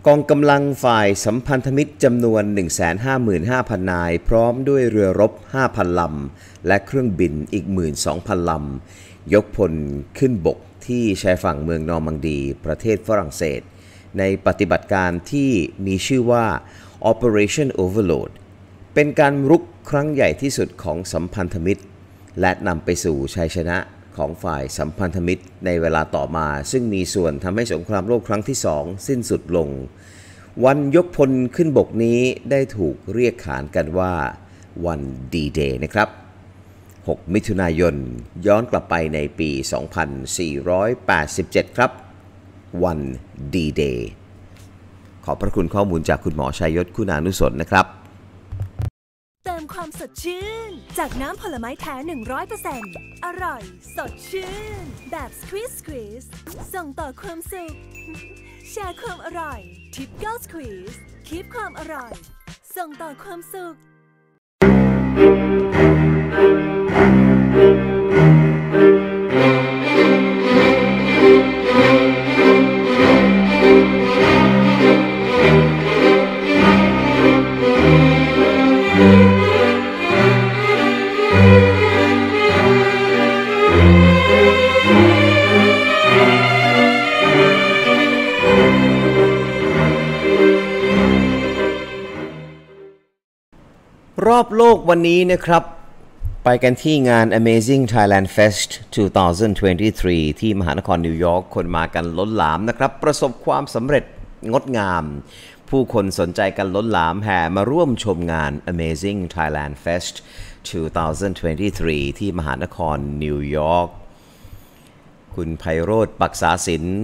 กองกำลังฝ่ายสัมพันธมิตรจำนวน 155,000 นาย พร้อมด้วยเรือรบ 5,000 ลำและเครื่องบินอีก 12,000 ลำยกพลขึ้นบกที่ชายฝั่งเมืองนอร์มังดี ประเทศฝรั่งเศส ในปฏิบัติการที่มีชื่อว่า Operation Overload เป็นการรุกครั้งใหญ่ที่สุดของสัมพันธมิตร และนำไปสู่ชัยชนะของฝ่ายสัมพันธมิตรในเวลาต่อมา ซึ่งมีส่วนทำให้สงครามโลกครั้งที่สอง สิ้นสุดลง วันยกพลขึ้นบกนี้ได้ถูกเรียกขานกันว่าวันดีเดย์นะครับ6 มิถุนายนย้อนกลับไปในปี 2487 ครับ วันดีเดย์ขอบพระคุณข้อมูลจากคุณหมอชัยยศคุณานุสนนะครับ เติมความสดชื่น จากน้ำผลไม้แท้ 100%อร่อยสดชื่น แบบสควิสควิสส่งต่อความสุขแชร์ความอร่อยทิปเกิลสควิสคลิปความอร่อย ส่งต่อความสุขรอบโลกวันนี้นะครับไปกันที่งาน Amazing Thailand Fest 2023 ที่มหานครนิวยอร์กคนมากันล้นหลามนะครับ ประสบความสำเร็จงดงาม ผู้คนสนใจกันล้นหลามแห่มาร่วมชมงาน Amazing Thailand Fest 2023 ที่มหานครนิวยอร์กคุณไพโรธปักษาศิลป์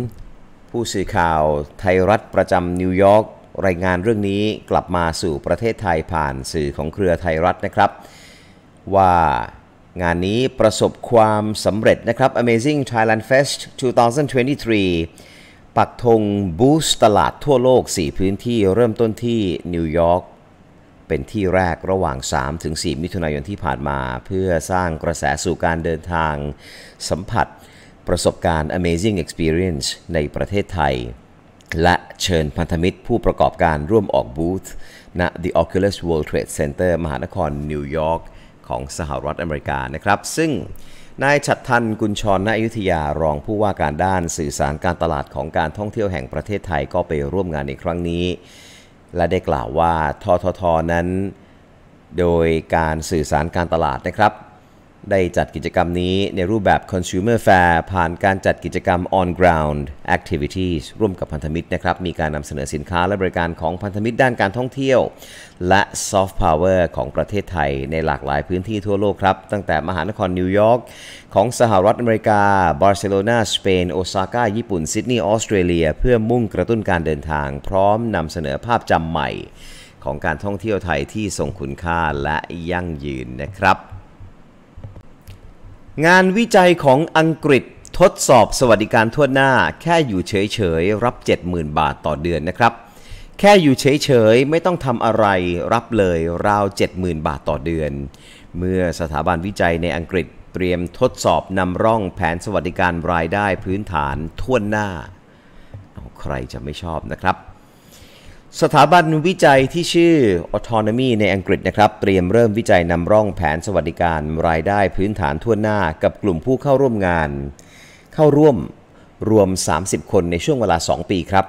ผู้สื่อข่าวไทยรัฐประจำนิวยอร์กรายงานเรื่องนี้กลับมาสู่ประเทศไทยผ่านสื่อของเครือไทยรัฐนะครับว่างานนี้ประสบความสำเร็จนะครับ Amazing Thailand Fest 2023 ปักธงบูสตลาดทั่วโลก 4 พื้นที่เริ่มต้นที่นิวยอร์กเป็นที่แรกระหว่าง 3-4 มิถุนายนที่ผ่านมา เพื่อสร้างกระแสสู่การเดินทางสัมผัสประสบการณ์ Amazing Experience ในประเทศไทย และเชิญพันธมิตรผู้ประกอบการร่วมออกบูธณ The Oculus World Trade Center มหานครนิวยอร์กของสหรัฐอเมริกานะครับ ซึ่งนายฉัตรทันกุญชรณอยุธยารองผู้ว่าการด้านสื่อสารการตลาดของการท่องเที่ยวแห่งประเทศไทยก็ไปร่วมงานในครั้งนี้ และได้กล่าวว่าทททนั้น โดยการสื่อสารการตลาดนะครับได้จัดกิจกรรมนี้ในรูปแบบ Consumer Fair ผ่านการจัดกิจกรรม On Ground Activities ร่วมกับพันธมิตรนะครับ มีการนำเสนอสินค้าและบริการของพันธมิตรด้านการท่องเที่ยว และ Soft Power ของประเทศไทย ในหลากหลายพื้นที่ทั่วโลกครับ ตั้งแต่มหานครนิวยอร์กของสหรัฐอเมริกาบาร์เซโลนาสเปนโอซาก้าญี่ปุ่นซิดนีย์ออสเตรเลียเพื่อมุ่งกระตุ้นการเดินทาง พร้อมนำเสนอภาพจำใหม่ ของการท่องเที่ยวไทยที่ทรงคุณค่าและยั่งยืนนะครับงานวิจัยของอังกฤษทดสอบสวัสดิการทั่วหน้า แค่อยู่เฉยๆ รับ 70,000 บาทต่อเดือนนะครับ แค่อยู่เฉยๆไม่ต้องทำอะไรรับเลยราว70,000 บาทต่อเดือน เมื่อสถาบันวิจัยในอังกฤษเตรียมทดสอบนำร่องแผนสวัสดิการรายได้พื้นฐานทั่วหน้าใครจะไม่ชอบนะครับสถาบันวิจัยที่ชื่อ Autonomy ในอังกฤษนะครับ เตรียมเริ่มวิจัยนำร่องแผนสวัสดิการรายได้พื้นฐานทั่วหน้ากับกลุ่มผู้เข้าร่วมงาน เข้าร่วมรวม 30 คนในช่วงเวลา 2 ปีครับ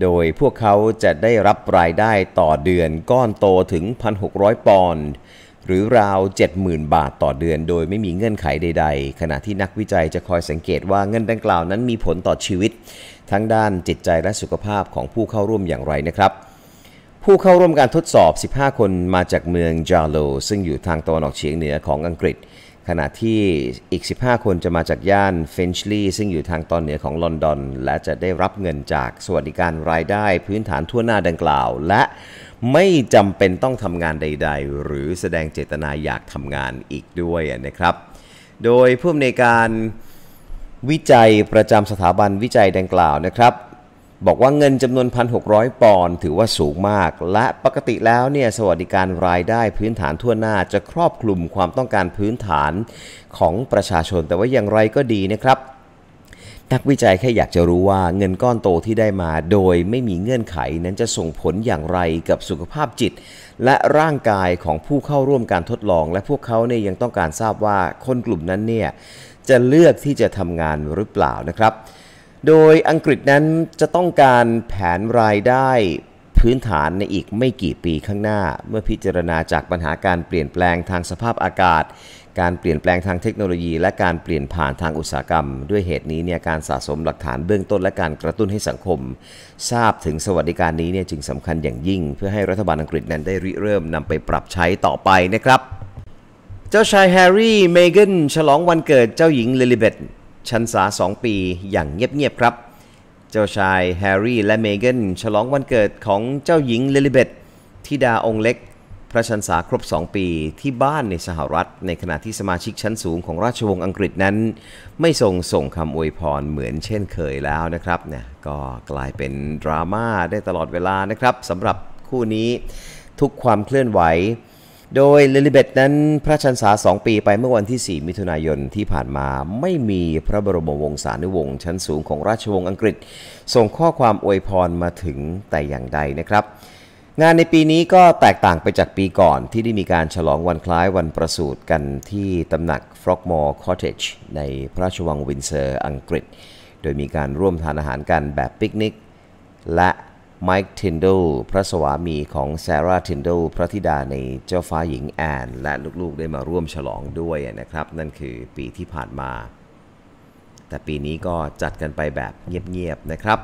โดยพวกเขาจะได้รับรายได้ต่อเดือนก้อนโตถึง 1,600 ปอนด์หรือราว 70,000 บาทต่อเดือนโดยไม่มีเงื่อนไขใด ๆ ขณะที่นักวิจัยจะคอยสังเกตว่าเงินดังกล่าวนั้นมีผลต่อชีวิต ทั้งด้านจิตใจและสุขภาพของผู้เข้าร่วมอย่างไรนะครับ ผู้เข้าร่วมการทดสอบ 15 คนมาจากเมืองจาโลซึ่งอยู่ทางตะวันออกเฉียงเหนือของอังกฤษ ขณะที่อีก 15 คนจะมาจากย่านเฟนชลีย์ซึ่งอยู่ทางตอนเหนือของลอนดอนและจะได้รับเงินจากสวัสดิการรายได้ พื้นฐานทั่วหน้าดังกล่าว และไม่จำเป็นต้องทำงานใด ๆ หรือแสดงเจตนาอยากทำงานอีกด้วยนะครับ โดยผู้อำนวยการวิจัยประจำสถาบันวิจัยดังกล่าวนะครับ บอกว่าเงินจำนวน 1,600 ปอนด์ถือว่าสูงมาก และปกติแล้วเนี่ยสวัสดิการรายได้พื้นฐานทั่วหน้าจะครอบคลุมความต้องการพื้นฐานของประชาชน แต่ว่าอย่างไรก็ดีนะครับนักวิจัยแค่อยากจะรู้ว่าเงินก้อนโตที่ได้มา โดยไม่มีเงื่อนไข นั้นจะส่งผลอย่างไรกับสุขภาพจิต และร่างกายของผู้เข้าร่วมการทดลอง และพวกเขาเนี่ย ยังต้องการทราบว่าคนกลุ่มนั้นเนี่ยจะเลือกที่จะทำงานหรือเปล่านะครับ โดยอังกฤษนั้นจะต้องการแผนรายได้พื้นฐานในอีกไม่กี่ปีข้างหน้า เมื่อพิจารณาจากปัญหาการเปลี่ยนแปลงทางสภาพอากาศการเปลี่ยนแปลงทางเทคโนโลยีและการเปลี่ยนผ่านทางอุตสาหกรรม ด้วยเหตุนี้เนี่ยการสะสมหลักฐานเบื้องต้นและการกระตุ้นให้สังคม ทราบถึงสวัสดิการนี้เนี่ยจึงสำคัญอย่างยิ่งเพื่อให้รัฐบาลอังกฤษนั้นได้ริเริ่มนำไปปรับใช้ต่อไปนะครับ เจ้าชายแฮร์รี่เมแกนฉลองวันเกิดเจ้าหญิงลิลิเบตชันษา2 ปีอย่างเงียบๆครับ เจ้าชายแฮร์รี่และเมแกนฉลองวันเกิดของเจ้าหญิงลิลิเบตธิดาองค์เล็กพระชันษาครบ 2 ปีที่บ้านในสหรัฐ ในขณะที่สมาชิกชั้นสูงของราชวงศ์อังกฤษนั้น ไม่ทรงส่งคำอวยพรเหมือนเช่นเคยแล้วนะครับเนี่ยก็กลายเป็นดราม่าได้ตลอดเวลานะครับสำหรับคู่นี้ทุกความเคลื่อนไหว โดยลิลิเบตนั้นพระชันษา 2 ปีไปเมื่อวันที่ 4 มิถุนายนที่ผ่านมาไม่มีพระบรมวงศานุวงศ์ชั้นสูงของราชวงศ์อังกฤษ ส่งข้อความอวยพรมาถึงแต่อย่างใดนะครับงานในปีนี้ก็แตกต่างไปจากปีก่อนที่ได้มีการฉลองวันคล้ายวันประสูติกันที่ตำหนัก Frogmore Cottage ในพระราชวังวินเซอร์อังกฤษ โดยมีการร่วมทานอาหารกันแบบปิกนิก และไมค์ทินเดลพระสวามีของซร่าทินเดลพระธิดาในเจ้าฟ้าหญิงแอนและลูกๆ ได้มาร่วมฉลองด้วยนะครับ นั่นคือปีที่ผ่านมา แต่ปีนี้ก็จัดกันไปแบบเงียบๆนะครับ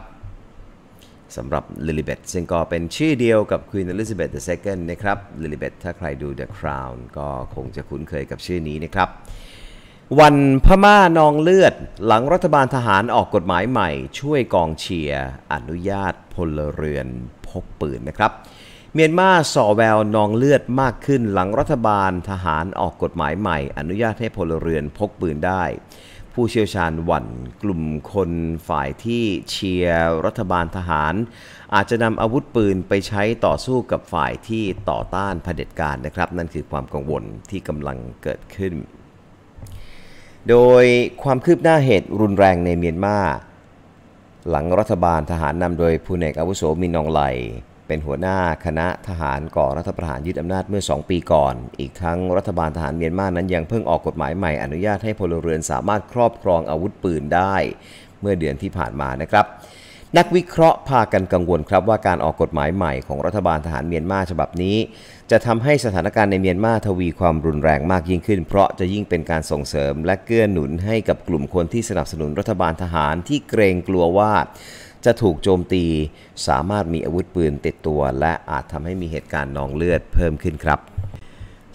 สำหรับลิลิเบตซึ่งก็เป็นชื่อเดียวกับ Queen e l i z a b e เ h II นะครับลิลิเบตถ้าใครดู The Crown ก็คงจะคุ้นเคยกับชื่อนี้นะครับ วันพม่านองเลือดหลังรัฐบาลทหารออกกฎหมายใหม่ช่วยกองเชียร์อนุญาตพลเรือนพกปืนนะครับ เมียนมาส่อแววนองเลือดมากขึ้นหลังรัฐบาลทหารออกกฎหมายใหม่ อนุญาตให้พลเรือนพกปืนได้ผู้เชี่ยวชาญหวั่นกลุ่มคนฝ่ายที่เชียร์รัฐบาลทหาร อาจจะนำอาวุธปืนไปใช้ต่อสู้กับฝ่ายที่ต่อต้านเผด็จการนะครับ นั่นคือความกังวลที่กำลังเกิดขึ้น โดยความคืบหน้าเหตุรุนแรงในเมียนมาหลังรัฐบาลทหารนำโดยผู้เอกอาวุโสมินองไลเป็นหัวหน้าคณะทหารก่อรัฐประหารยึดอำนาจเมื่อ 2 ปีก่อน อีกทั้งรัฐบาลทหารเมียนมานั้นยังเพิ่งออกกฎหมายใหม่อนุญาตให้พลเรือนสามารถครอบครองอาวุธปืนได้เมื่อเดือนที่ผ่านมานะครับนักวิเคราะห์พากันกังวลครับว่าการออกกฎหมายใหม่ของรัฐบาลทหารเมียนมาฉบับนี้ จะทำให้สถานการณ์ในเมียนมาทวีความรุนแรงมากยิ่งขึ้นเพราะจะยิ่งเป็นการส่งเสริม และเกื้อหนุนให้กับกลุ่มคนที่สนับสนุนรัฐบาลทหารที่เกรงกลัวว่าจะถูกโจมตีสามารถมีอาวุธปืนติดตัว และอาจทำให้มีเหตุการณ์นองเลือดเพิ่มขึ้นครับ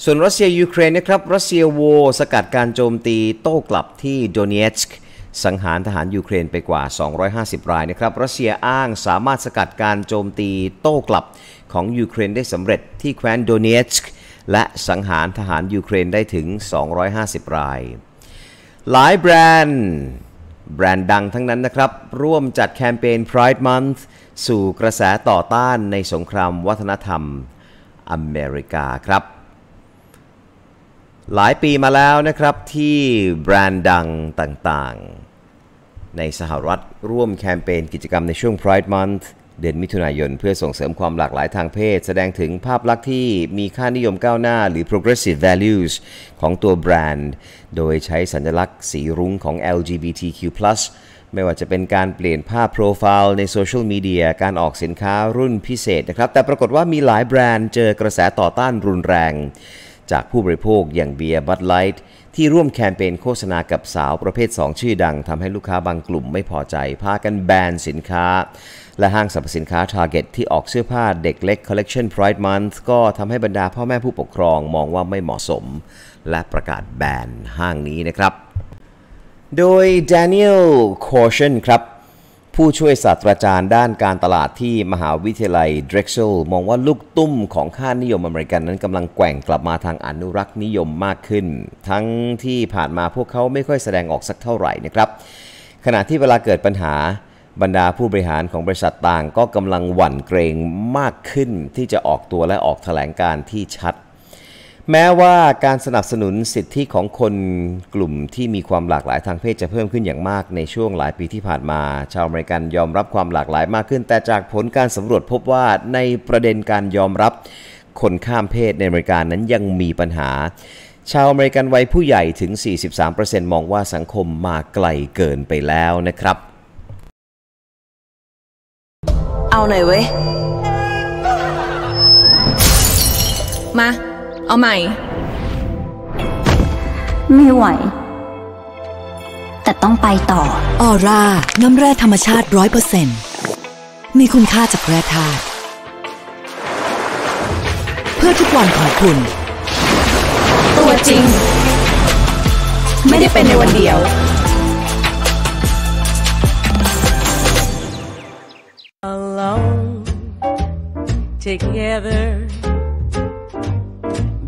ส่วนรัสเซียยูเครนนะครับรัสเซียโว สกัดการโจมตีโต้กลับที่โดเนตสกสังหารทหารยูเครนไปกว่า 250 รายนะครับรัสเซียอ้างสามารถสกัดการโจมตีโต้กลับของยูเครนได้สำเร็จที่แคว้นโดเนตสกและสังหารทหารยูเครนได้ถึง 250 รายหลายแบรนด์แบรนด์ดังทั้งนั้นนะครับ ร่วมจัดแคมเปญ Pride Month สู่กระแสต่อต้านในสงครามวัฒนธรรมอเมริกาครับ หลายปีมาแล้วนะครับที่แบรนด์ดังต่างๆ ในสหรัฐร่วมแคมเปญกิจกรรมในช่วง Pride Month เดือนมิถุนายนเพื่อส่งเสริมความหลากหลายทางเพศแสดงถึงภาพลักษณ์ที่มีค่านิยมก้าวหน้าหรือ progressive values ของตัวแบรนด์ โดยใช้สัญลักษณ์สีรุ้งของ LGBTQ+ ไม่ว่าจะเป็นการเปลี่ยนภาพโปรไฟล์ในโซเชียลมีเดียการออกสินค้ารุ่นพิเศษนะครับแต่ปรากฏว่ามีหลายแบรนด์เจอกระแสต่อต้านรุนแรง จากผู้บริโภคอย่างเบียร์บัตไลท์ที่ร่วมแคมเปญโฆษณากับสาวประเภท 2 ชื่อดังทำให้ลูกค้าบางกลุ่มไม่พอใจ พากันแบนสินค้า และห้างสรรพสินค้า Target ที่ออกเสื้อผ้าเด็กเล็ก Collection Pride Month ก็ทำให้บรรดาพ่อแม่ผู้ปกครองมองว่าไม่เหมาะสม และประกาศแบนห้างนี้นะครับ โดย Daniel c o r t i o n ครับผู้ช่วยศาสตราจารย์ด้านการตลาดที่มหาวิทยาลัยเดร็กเซลมองว่าลูกตุ้มของค่านิยมอเมริกันนั้นกำลังแกว่งกลับมาทางอนุรักษ์นิยมมากขึ้น ทั้งที่ผ่านมาพวกเขาไม่ค่อยแสดงออกสักเท่าไหร่นะครับ ขณะที่เวลาเกิดปัญหาบรรดาผู้บริหารของบริษัทต่างก็กำลังหวั่นเกรงมากขึ้น ที่จะออกตัวและออกแถลงการที่ชัดแม้ว่าการสนับสนุนสิทธิของคนกลุ่มที่มีความหลากหลายทางเพศจะเพิ่มขึ้นอย่างมากในช่วงหลายปีที่ผ่านมา ชาวอเมริกันยอมรับความหลากหลายมากขึ้น แต่จากผลการสำรวจพบว่าในประเด็นการยอมรับคนข้ามเพศในอเมริกานั้นยังมีปัญหา ชาวอเมริกันวัยผู้ใหญ่ถึง 43%มองว่าสังคมมาไกลเกินไปแล้วนะครับ เอาหน่อยเว้ย มาเอาใหม่ไม่ไหว แต่ต้องไปต่อออร่าน้ำแร่ธรรมชาติร้อยเปอร์เซ็นต์มีคุณค่าจากแร่ธาตุเพื่อทุกวันของคุณ ตัวจริง ไม่ได้เป็นในวันเดียวเ together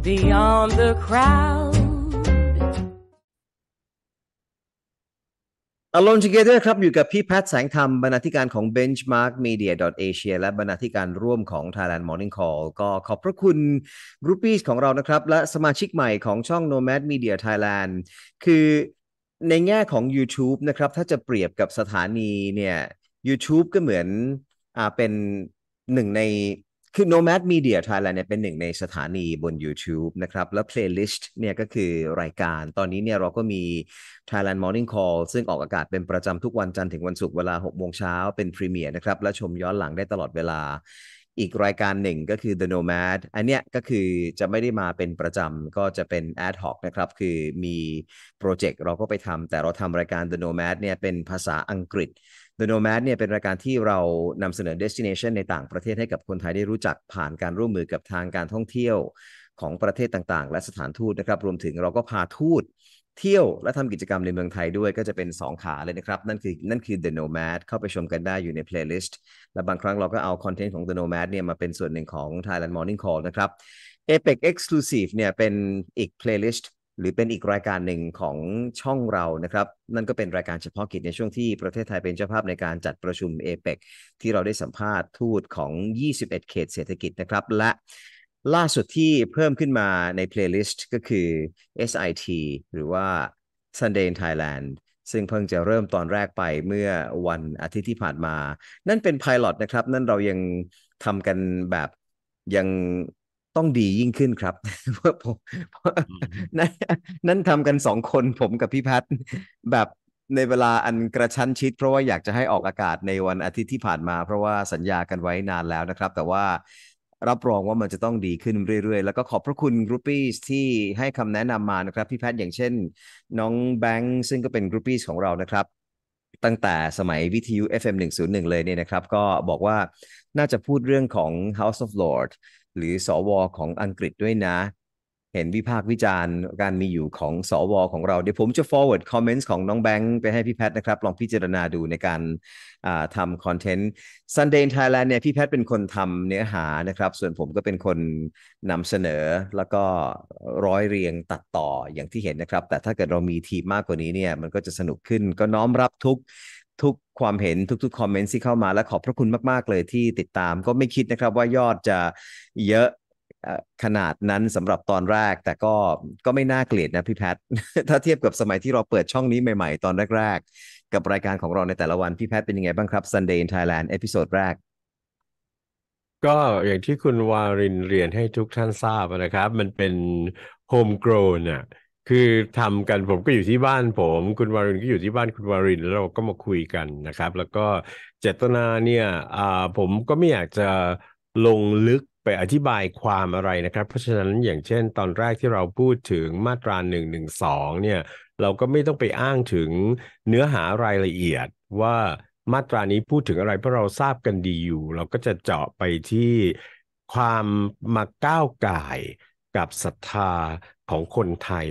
beyond the crowd Alone Together ครับอยู่กับพี่แพทย์แสงธรรม บรรณาธิการของ Benchmark Media Asia และบรรณาธิการร่วมของ Thailand Morning Call ก็ขอบพระคุณกรุ๊ปปี้ของเรานะครับ และสมาชิกใหม่ของช่อง Nomad Media Thailand คือในแง่ของ YouTube นะครับ ถ้าจะเปรียบกับสถานีเนี่ย YouTube ก็เหมือนอ่าเป็นหนึ่งในคือ Nomad Media Thailand เนี่ยเป็นหนึ่งในสถานีบน YouTube นะครับ แล้ว Playlist เนี่ยก็คือรายการตอนนี้เนี่ยเราก็มี Thailand Morning Call ซึ่งออกอากาศเป็นประจำทุกวันจันทร์ถึงวันศุกร์เวลา6โมงเช้าเป็นพรีเมียร์นะครับ และชมย้อนหลังได้ตลอดเวลา อีกรายการหนึ่งก็คือ The Nomad อันเนี้ยก็คือจะไม่ได้มาเป็นประจำก็จะเป็น ad hoc นะครับ คือมีโปรเจกต์เราก็ไปทำแต่เราทำรายการ The Nomad เนี่ยเป็นภาษาอังกฤษ The Nomad เนี่ยเป็นรายการที่เรานำเสนอ destination ในต่างประเทศให้กับคนไทยได้รู้จักผ่านการร่วมมือกับทางการท่องเที่ยวของประเทศต่างๆ และสถานทูตนะครับ รวมถึงเราก็พาทูตเที่ยวและทำกิจกรรมในเมืองไทยด้วยก็จะเป็น 2 ขาเลยนะครับนั่นคือนั่นคือ The Nomad เข้าไปชมกันได้อยู่ใน playlist และบางครั้งเราก็เอาคอนเทนต์ของ The Nomad เนี่ยมาเป็นส่วนหนึ่งของ Thailand Morning Call นะครับ APEC Exclusive เนี่ยเป็นอีก playlist หรือเป็นอีกรายการหนึ่งของช่องเรานะครับ นั่นก็เป็นรายการเฉพาะกิจในช่วงที่ประเทศไทยเป็นเจ้าภาพในการจัดประชุมเอเปกที่เราได้สัมภาษณ์ทูตของ 21 เขตเศรษฐกิจนะครับ และล่าสุดที่เพิ่มขึ้นมาในเพลย์ลิสต์ก็คือ SIT หรือว่า Sunday in Thailand ซึ่งเพิ่งจะเริ่มตอนแรกไปเมื่อวันอาทิตย์ที่ผ่านมา นั่นเป็นพายลอตนะครับนั่นเรายังทำกันแบบยังต้องดียิ่งขึ้นครับเพราะผมนั่นนั่นทำกันสองคนผมกับพี่พัฒแบบในเวลาอันกระชั้นชิด เพราะว่าอยากจะให้ออกอากาศในวันอาทิตย์ที่ผ่านมา เพราะว่าสัญญากันไว้นานแล้วนะครับ แต่ว่ารับรองว่ามันจะต้องดีขึ้นเรื่อยๆ แล้วก็ขอบพระคุณกรุ๊ปปี้ที่ให้คำแนะนำมานะครับ พี่แพทย์อย่างเช่นน้องแบงค์ซึ่งก็เป็นกรุ๊ปปี้ของเรานะครับตั้งแต่สมัยวิทยุ FM 101เลยเนี่ยนะครับ ก็บอกว่าน่าจะพูดเรื่องของ House of Lord หรือสอวอของอังกฤษด้วยนะ เห็นวิพากษ์วิจารณ์การมีอยู่ของสอวอของเราเดี๋ยวผมจะ forward comments ของน้องแบงค์ไปให้พี่แพทนะครับ ลองพิจารณาดูในการทำคอนเทนต์ Sunday in Thailand เนี่ยพี่แพทเป็นคนทำเนื้อหานะครับ ส่วนผมก็เป็นคนนำเสนอแล้วก็ร้อยเรียงตัดต่ออย่างที่เห็นนะครับ แต่ถ้าเกิดเรามีทีมมากกว่านี้เนี่ยมันก็จะสนุกขึ้นก็น้อมรับทุกทุกความเห็นทุกๆคอมเมนต์ที่เข้ามาและขอบพระคุณมาก ๆ เลยที่ติดตามก็ไม่คิดนะครับว่ายอดจะเยอะขนาดนั้นสำหรับตอนแรก แต่ก็ก็ไม่น่าเกลียดนะพี่แพทถ้าเทียบกับสมัยที่เราเปิดช่องนี้ใหม่ ๆ ตอนแรก ๆ กับรายการของเราในแต่ละวัน พี่แพทเป็นยังไงบ้างครับ Sunday in Thailand เอพิโซดแรก ก็อย่างที่คุณวารินเรียนให้ทุกท่านทราบนะครับ มันเป็นโฮมกรนอ่ะคือทำกันผมก็อยู่ที่บ้านผม คุณวารินก็อยู่ที่บ้านคุณวารินแล้วเราก็มาคุยกันนะครับ แล้วก็เจตนาเนี่ยอ่าผมก็ไม่อยากจะลงลึกไปอธิบายความอะไรนะครับ เพราะฉะนั้นอย่างเช่น ตอนแรกที่เราพูดถึงมาตราหนึ่่งงงหนึสอเนี่ยเราก็ไม่ต้องไปอ้างถึงเนื้อหารายละเอียดว่ามาตรานี้พูดถึงอะไรเพราะเราทราบกันดีอยู่ เราก็จะเจาะไปที่ความมาก้าวไก่กับศรัทธาของคนไทย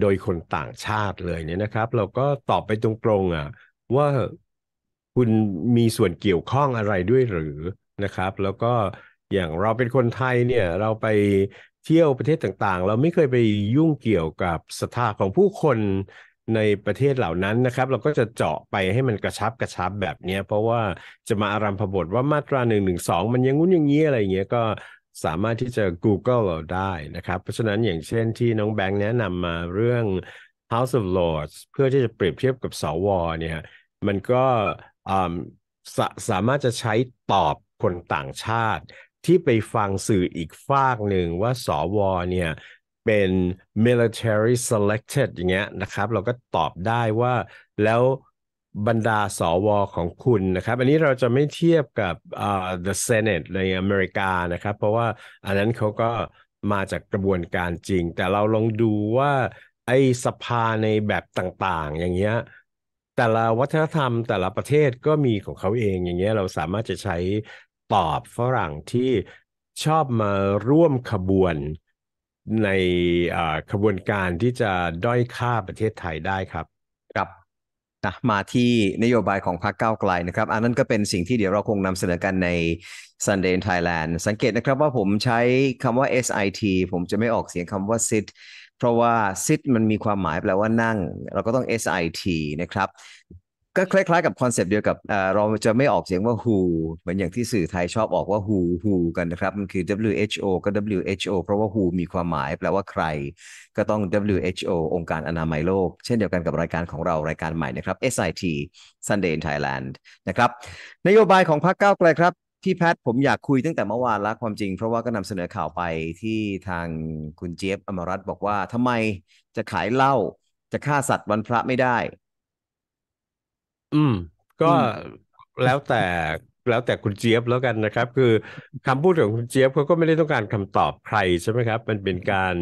โดยคนต่างชาติเลยเนี่ยนะครับ เราก็ตอบไปตรงๆอ่ะ ว่าคุณมีส่วนเกี่ยวข้องอะไรด้วยหรือนะครับ แล้วก็อย่างเราเป็นคนไทยเนี่ย เราไปเที่ยวประเทศต่าง ๆ เราไม่เคยไปยุ่งเกี่ยวกับศรัทธาของผู้คนในประเทศเหล่านั้นนะครับ เราก็จะเจาะไปให้มันกระชับกระชับแบบนี้เพราะว่าจะมาอารัมพบทว่ามาตราหนึ่งหนึ่งสองมันยังงุ้นอย่างนี้อะไรเงี้ยก็สามารถที่จะ Google เราได้นะครับเพราะฉะนั้นอย่างเช่นที่น้องแบงค์แนะนำมาเรื่อง House of Lords เพื่อที่จะเปรียบเทียบกับสวเนี่ยมันก็สสามารถจะใช้ตอบคนต่างชาติ ที่ไปฟังสื่ออีกฝากหนึ่งว่าสว เนี่ยเป็น military selected อย่างเงี้ยนะครับ เราก็ตอบได้ว่าแล้วบรรดาสอวอของคุณนะครับ อันนี้เราจะไม่เทียบกับ uh, the Senate ในอเมริกานะครับ เพราะว่าอันนั้นเขาก็มาจากกระบวนการจริง แต่เราลองดูว่าไอสภาในแบบต่าง ๆ อย่างเงี้ยแต่ละวัฒนธรรม แต่ละประเทศก็มีของเขาเองอย่างเงี้ยเราสามารถจะใช้ตอบฝรั่งที่ชอบมาร่วมขบวนในขบวนการที่จะด้อยค่าประเทศไทยได้ครับนะมาที่นโยบายของพรรคก้าวไกลนะครับ อันนั้นก็เป็นสิ่งที่เดี๋ยวเราคงนำเสนอกันใน Sunday in Thailand สังเกตนะครับว่าผมใช้คำว่า SIT ผมจะไม่ออกเสียงคำว่า sit เพราะว่า sit มันมีความหมายแปลว่านั่ง เราก็ต้อง SIT นะครับก็คล้ายๆกับคอนเซปต์เดียวกับเราจะไม่ออกเสียงว่า who เหมือนอย่างที่สื่อไทยชอบออกว่า who who กันนะครับมัน คือ WHO ก็ WHO เพราะว่า who มีความหมายแปลว่าใครก็ต้อง WHO องค์การอนามัยโลก เช่นเดียวกันกับรายการของเรารายการใหม่นะครับ SIT Sunday in Thailand นะครับ นโยบายของพรรคก้าวไกลครับพี่แพทผมอยากคุยตั้งแต่เมื่อวานแล้วความจริงเพราะว่าก็นำเสนอข่าวไปที่ทางคุณเจฟอมรัตบอกว่าทำไมจะขายเหล้าจะฆ่าสัตว์วันพระไม่ได้อืม ก็แล้วแต่แล้วแต่คุณเจี๊ยบแล้วกันนะครับ คือคำพูดของคุณเจี๊ยบเขาก็ไม่ได้ต้องการคำตอบใครใช่ไหมครับ มันเป็นการ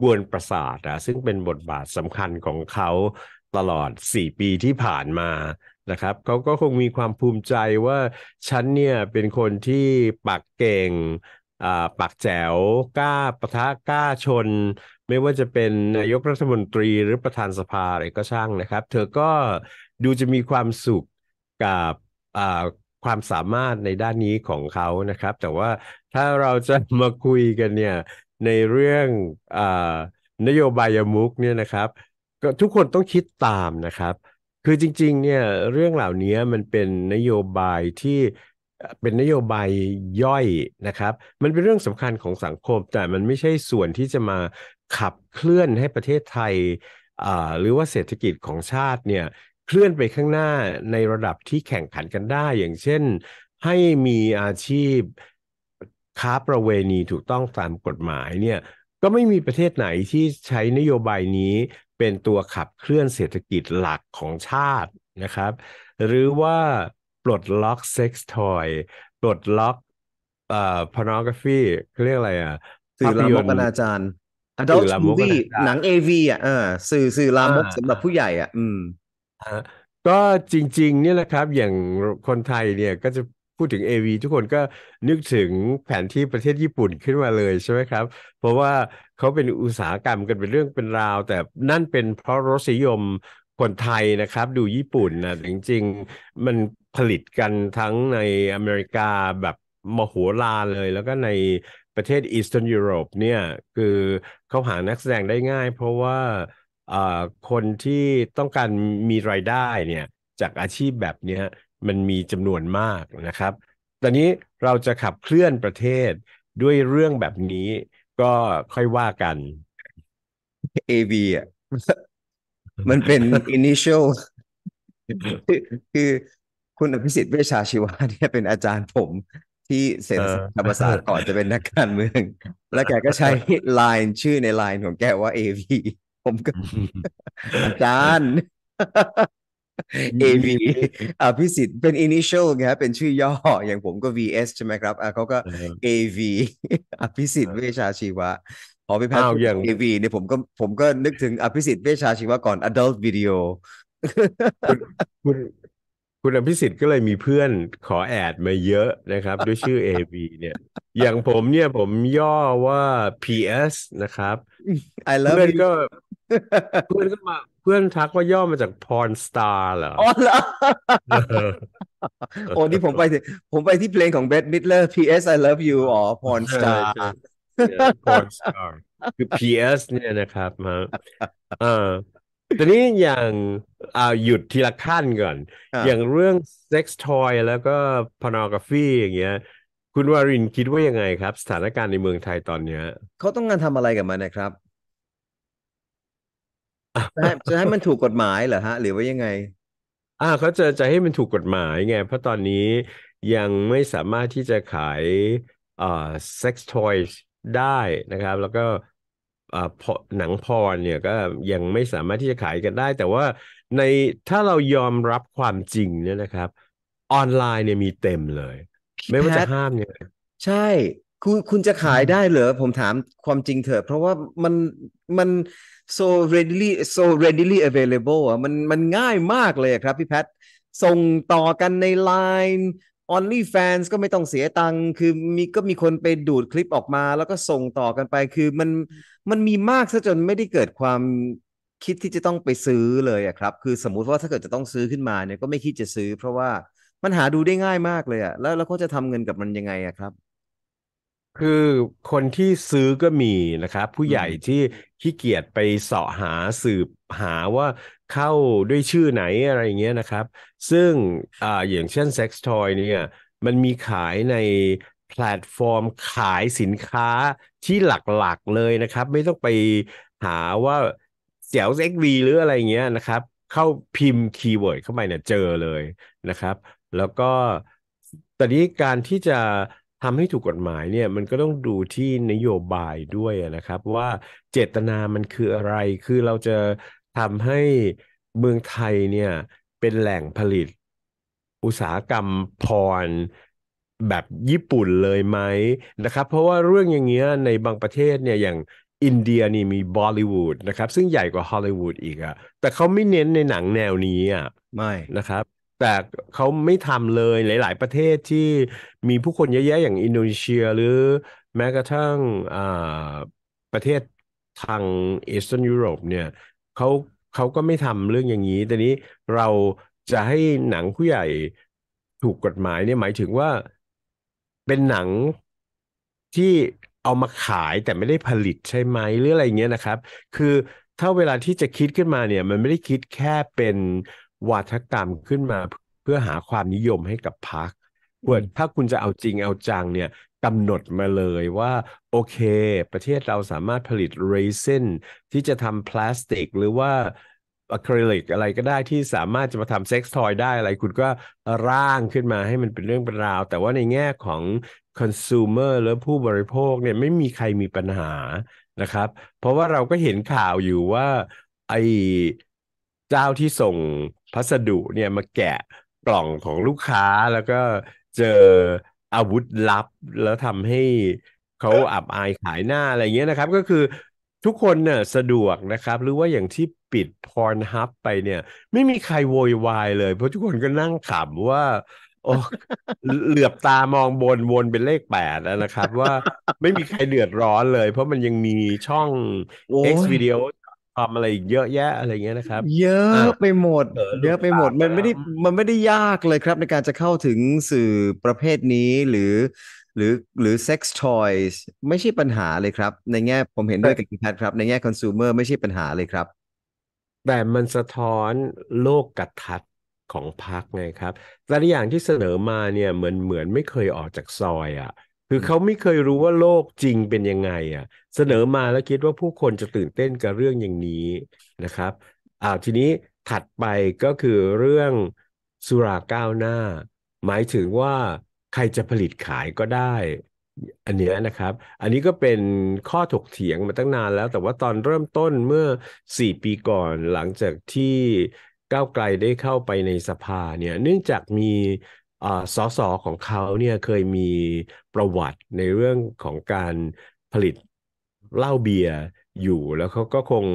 กวนประสาทอะซึ่งเป็นบทบาทสำคัญของเขาตลอดสี่ปีที่ผ่านมานะครับเขาก็คงมีความภูมิใจว่า ฉันเนี่ยเป็นคนที่ปากเก่งปากแจ๋วกล้าประทะกล้าชน ไม่ว่าจะเป็นนายกรัฐมนตรีหรือประธานสภาอะไรก็ช่างนะครับ เธอก็ดูจะมีความสุขกับความสามารถในด้านนี้ของเขานะครับแต่ว่าถ้าเราจะมาคุยกันเนี่ยในเรื่องอนโยบายมุกเนี่ยนะครับก็ทุกคนต้องคิดตามนะครับ คือจริงๆ เนี่ยเรื่องเหล่านี้มันเป็นนโยบายที่เป็นนโยบายย่อยนะครับ มันเป็นเรื่องสำคัญของสังคมแต่มันไม่ใช่ส่วนที่จะมาขับเคลื่อนให้ประเทศไทยหรือว่าเศรษฐกิจของชาติเนี่ยเคลื่อนไปข้างหน้าในระดับที่แข่งขันกันได้ อย่างเช่นให้มีอาชีพค้าประเวณีถูกต้องตามกฎหมายเนี่ย ก็ไม่มีประเทศไหนที่ใช้นโยบายนี้เป็นตัวขับเคลื่อนเศรษฐกิจหลักของชาตินะครับ หรือว่า ปลดล็อกเซ็กซ์ทอยปลดล็อกเอ่อพนอกราฟีเรียกอะไรอ่ะ สื่อลามกอนาจาร adult movie หนังเอวีอ่ะเออสื่อสื่อลามกสำหรับผู้ใหญ่อ่ะ อืมฮะก็จริงๆเนี่ยแหละครับอย่างคนไทยเนี่ยก็จะพูดถึง AV ทุกคนก็นึกถึงแผนที่ประเทศญี่ปุ่นขึ้นมาเลยใช่ไหมครับ เพราะว่าเขาเป็นอุตสาหกรรมกันเป็นเรื่องเป็นราว แต่นั่นเป็นเพราะรสิยมคนไทยนะครับ ดูญี่ปุ่นนะจริง ๆมันผลิตกันทั้งในอเมริกาแบบมโหลาเลย แล้วก็ในประเทศอีสต์นยุโรปเนี่ยคือเขาหานักแสดงได้ง่าย เพราะว่าคนที่ต้องการมีรายได้เนี่ย จากอาชีพแบบนี้มันมีจำนวนมากนะครับ ตอนนี้เราจะขับเคลื่อนประเทศด้วยเรื่องแบบนี้ก็ค่อยว่ากัน a v อ่ะ มันเป็น initial คือคุณอภิสิทธิ์เวชาชีวะเนี่ยเป็นอาจารย์ผมที่เซรนฐาธรรมศาสตร์ก่อนจะเป็นนักการเมือง แล้วแกก็ใช้ไลน์ชื่อในไลน์ของแกว่า AV ผมก็อาจารย์ AV อ่าพิสิทธิ์เป็น initial ไงฮะเป็นชื่อย่อ อย่างผมก็ VS ใช่ไหมครับอ่าเขาก็ AV อภิสิทธิ์เวชาชีวะพอพิพัฒน์ AV เนี่ยผมก็ผมก็นึกถึงอภิสิทธิ์เวชาชีวะก่อน adult video คุณอภิสิทธิ์ก็เลยมีเพื่อนขอแอดมาเยอะนะครับ ด้วยชื่อ a ีเนี่ย อย่างผมเนี่ยผมย่อว่า PS นะครับเพื่อนก็เพื่อนก็มาเพื่อนทักว่าย่อมาจากพรสตา t a เหรออ๋อเหรอโอ้นี่ผมไปผมไปที่เพลงของเบดมิดเลอร์ PS I love you อ๋อพรสตาร์ r Porn s t คือ PS เนี่ยนะครับมาอ่าแต่นี้อย่างอ่าหยุดทีละขั้นก่อน อย่างเรื่องเซ็กซ์ทอยแล้วก็พนอกราฟีอย่างเงี้ย คุณวารินคิดว่ายังไงครับ สถานการณ์ในเมืองไทยตอนเนี้ยเขาต้องการทำอะไรกับมันนะครับจะให้มันถูกกฎหมายเหรอฮะ หรือว่ายังไง อ่าเขาจะจะให้มันถูกกฎหมายไงเพราะตอนนี้ยังไม่สามารถที่จะขายอ่า็กซ์ทอยได้นะครับแล้วก็หนังพรเนี่ยก็ยังไม่สามารถที่จะขายกันได้ แต่ว่าในถ้าเรายอมรับความจริงเนี่ยนะครับ ออนไลน์เนี่ยมีเต็มเลย ไม่ว่าจะห้ามเนี่ยใช่ คุณคุณจะขายได้เหรอผมถามความจริงเถอะ เพราะว่ามันมัน so readily so readily available อ่ะมันมันง่ายมากเลยครับพี่แพท ส่งต่อกันในไลน์ Only Fans ก็ไม่ต้องเสียตังค์คือมีก็มีคนไปดูดคลิปออกมา แล้วก็ส่งต่อกันไปคือมันมันมีมากซะจนไม่ได้เกิดความคิดที่จะต้องไปซื้อเลยอะครับ คือสมมุติว่าถ้าเกิดจะต้องซื้อขึ้นมาเนี่ยก็ไม่คิดจะซื้อ เพราะว่ามันหาดูได้ง่ายมากเลยอะแล้วแล้วเขาจะทำเงินกับมันยังไงอะครับ คือคนที่ซื้อก็มีนะครับผู้ใหญ่ที่ขี้เกียจไปเสาะหาสืบหาว่าเข้าด้วยชื่อไหนอะไรเงี้ยนะครับ ซึ่งอ่าอย่างเช่น Sex t o ยเนี่ยมันมีขายในแพลตฟอร์มขายสินค้าที่หลักๆเลยนะครับ ไม่ต้องไปหาว่าเสี่ยวเซ็กวีหรืออะไรเงี้ยนะครับ เข้าพิมพ์คีย์เวิร์ดเข้าไปเนี่ยเจอเลยนะครับ แล้วก็ตอนนี้การที่จะทำให้ถูกกฎหมายเนี่ยมันก็ต้องดูที่นโยบายด้วยนะครับ ว่าเจตนามันคืออะไรคือเราจะทำให้เมืองไทยเนี่ยเป็นแหล่งผลิต อุตสาหกรรมพรแบบญี่ปุ่นเลยไหมนะครับเพราะว่าเรื่องอย่างเงี้ยในบางประเทศเนี่ยอย่างอินเดียนี่มีบอลิวูดนะครับซึ่งใหญ่กว่าฮอลลีวูดอีกอะแต่เขาไม่เน้นในหนังแนวนี้อะไม่นะครับแต่เขาไม่ทำเลยหลายๆประเทศที่มีผู้คนเยอะๆอย่างอินโดนีเซีย หรือแม้กระทั่งประเทศทางเอสเท์นยุโรปเนี่ยเขาเขาก็ไม่ทำเรื่องอย่างนี้ แต่นี้เราจะให้หนังผู้ใหญ่ถูกกฎหมายเนี่ยหมายถึงว่าเป็นหนังที่เอามาขายแต่ไม่ได้ผลิตใช่ไหมหรืออะไรเงี้ยนะครับ คือถ้าเวลาที่จะคิดขึ้นมาเนี่ยมันไม่ได้คิดแค่เป็นวาทกรรมขึ้นมาเพื่อหาความนิยมให้กับพรรคถ้าคุณจะเอาจริงเอาจังเนี่ยกำหนดมาเลยว่า โอเค ประเทศเราสามารถผลิตเรซินที่จะทำพลาสติก หรือว่าอะคริลิกอะไรก็ได้ที่สามารถจะมาทำเซ็กซ์ทอยได้อะไร คุณก็ร่างขึ้นมาให้มันเป็นเรื่องเป็นราว แต่ว่าในแง่ของคอน sumer หรือผู้บริโภคเนี่ยไม่มีใครมีปัญหานะครับ เพราะว่าเราก็เห็นข่าวอยู่ว่าไอ้เจ้าที่ส่งพัสดุเนี่ยมาแกะกล่องของลูกค้าแล้วก็เจออาวุธลับแล้วทำให้เขาอับอายขายหน้าอะไรเงี้ยนะครับ ก็คือทุกคนเนี่ยสะดวกนะครับ หรือว่าอย่างที่ปิดพรฮับไปเนี่ย ไม่มีใครโวยวายเลย เพราะทุกคนก็นั่งขำว่าโอ้เหลือบตามองบนวนเป็นเลขแปดแล้วนะครับ ว่าไม่มีใครเดือดร้อนเลย เพราะมันยังมีช่อง X วิดีโอทำอะไรเยอะแยะอะไรเงี้ยนะครับ เยอะไปหมดเยอะไปหมดมันไม่ได้มันไม่ได้ยากเลยครับ ในการจะเข้าถึงสื่อประเภทนี้หรือหรือหรือ sex toys ไม่ใช่ปัญหาเลยครับ ในแง่ผมเห็นด้วยกับคุณแพทครับในแง่ consumer ไม่ใช่ปัญหาเลยครับแต่มันสะท้อนโลกกระทัดของพักไงครับแต่ละอย่างที่เสนอมาเนี่ยเหมือนเหมือนไม่เคยออกจากซอยอะ่ะคือเขาไม่เคยรู้ว่าโลกจริงเป็นยังไงอ่ะเสนอมาแล้วคิดว่าผู้คนจะตื่นเต้นกับเรื่องอย่างนี้นะครับอ่าทีนี้ถัดไปก็คือเรื่องสุราก้าวหน้า หมายถึงว่าใครจะผลิตขายก็ได้ อันนี้นะครับ อันนี้ก็เป็นข้อถกเถียงมาตั้งนานแล้ว แต่ว่าตอนเริ่มต้นเมื่อ4ปีก่อนหลังจากที่ก้าวไกลได้เข้าไปในสภาเนี่ย เนื่องจากมีสสของเขาเนี่ยเคยมีประวัติในเรื่องของการผลิตเหล้าเบียร์อยู่แล้วเขาก็คง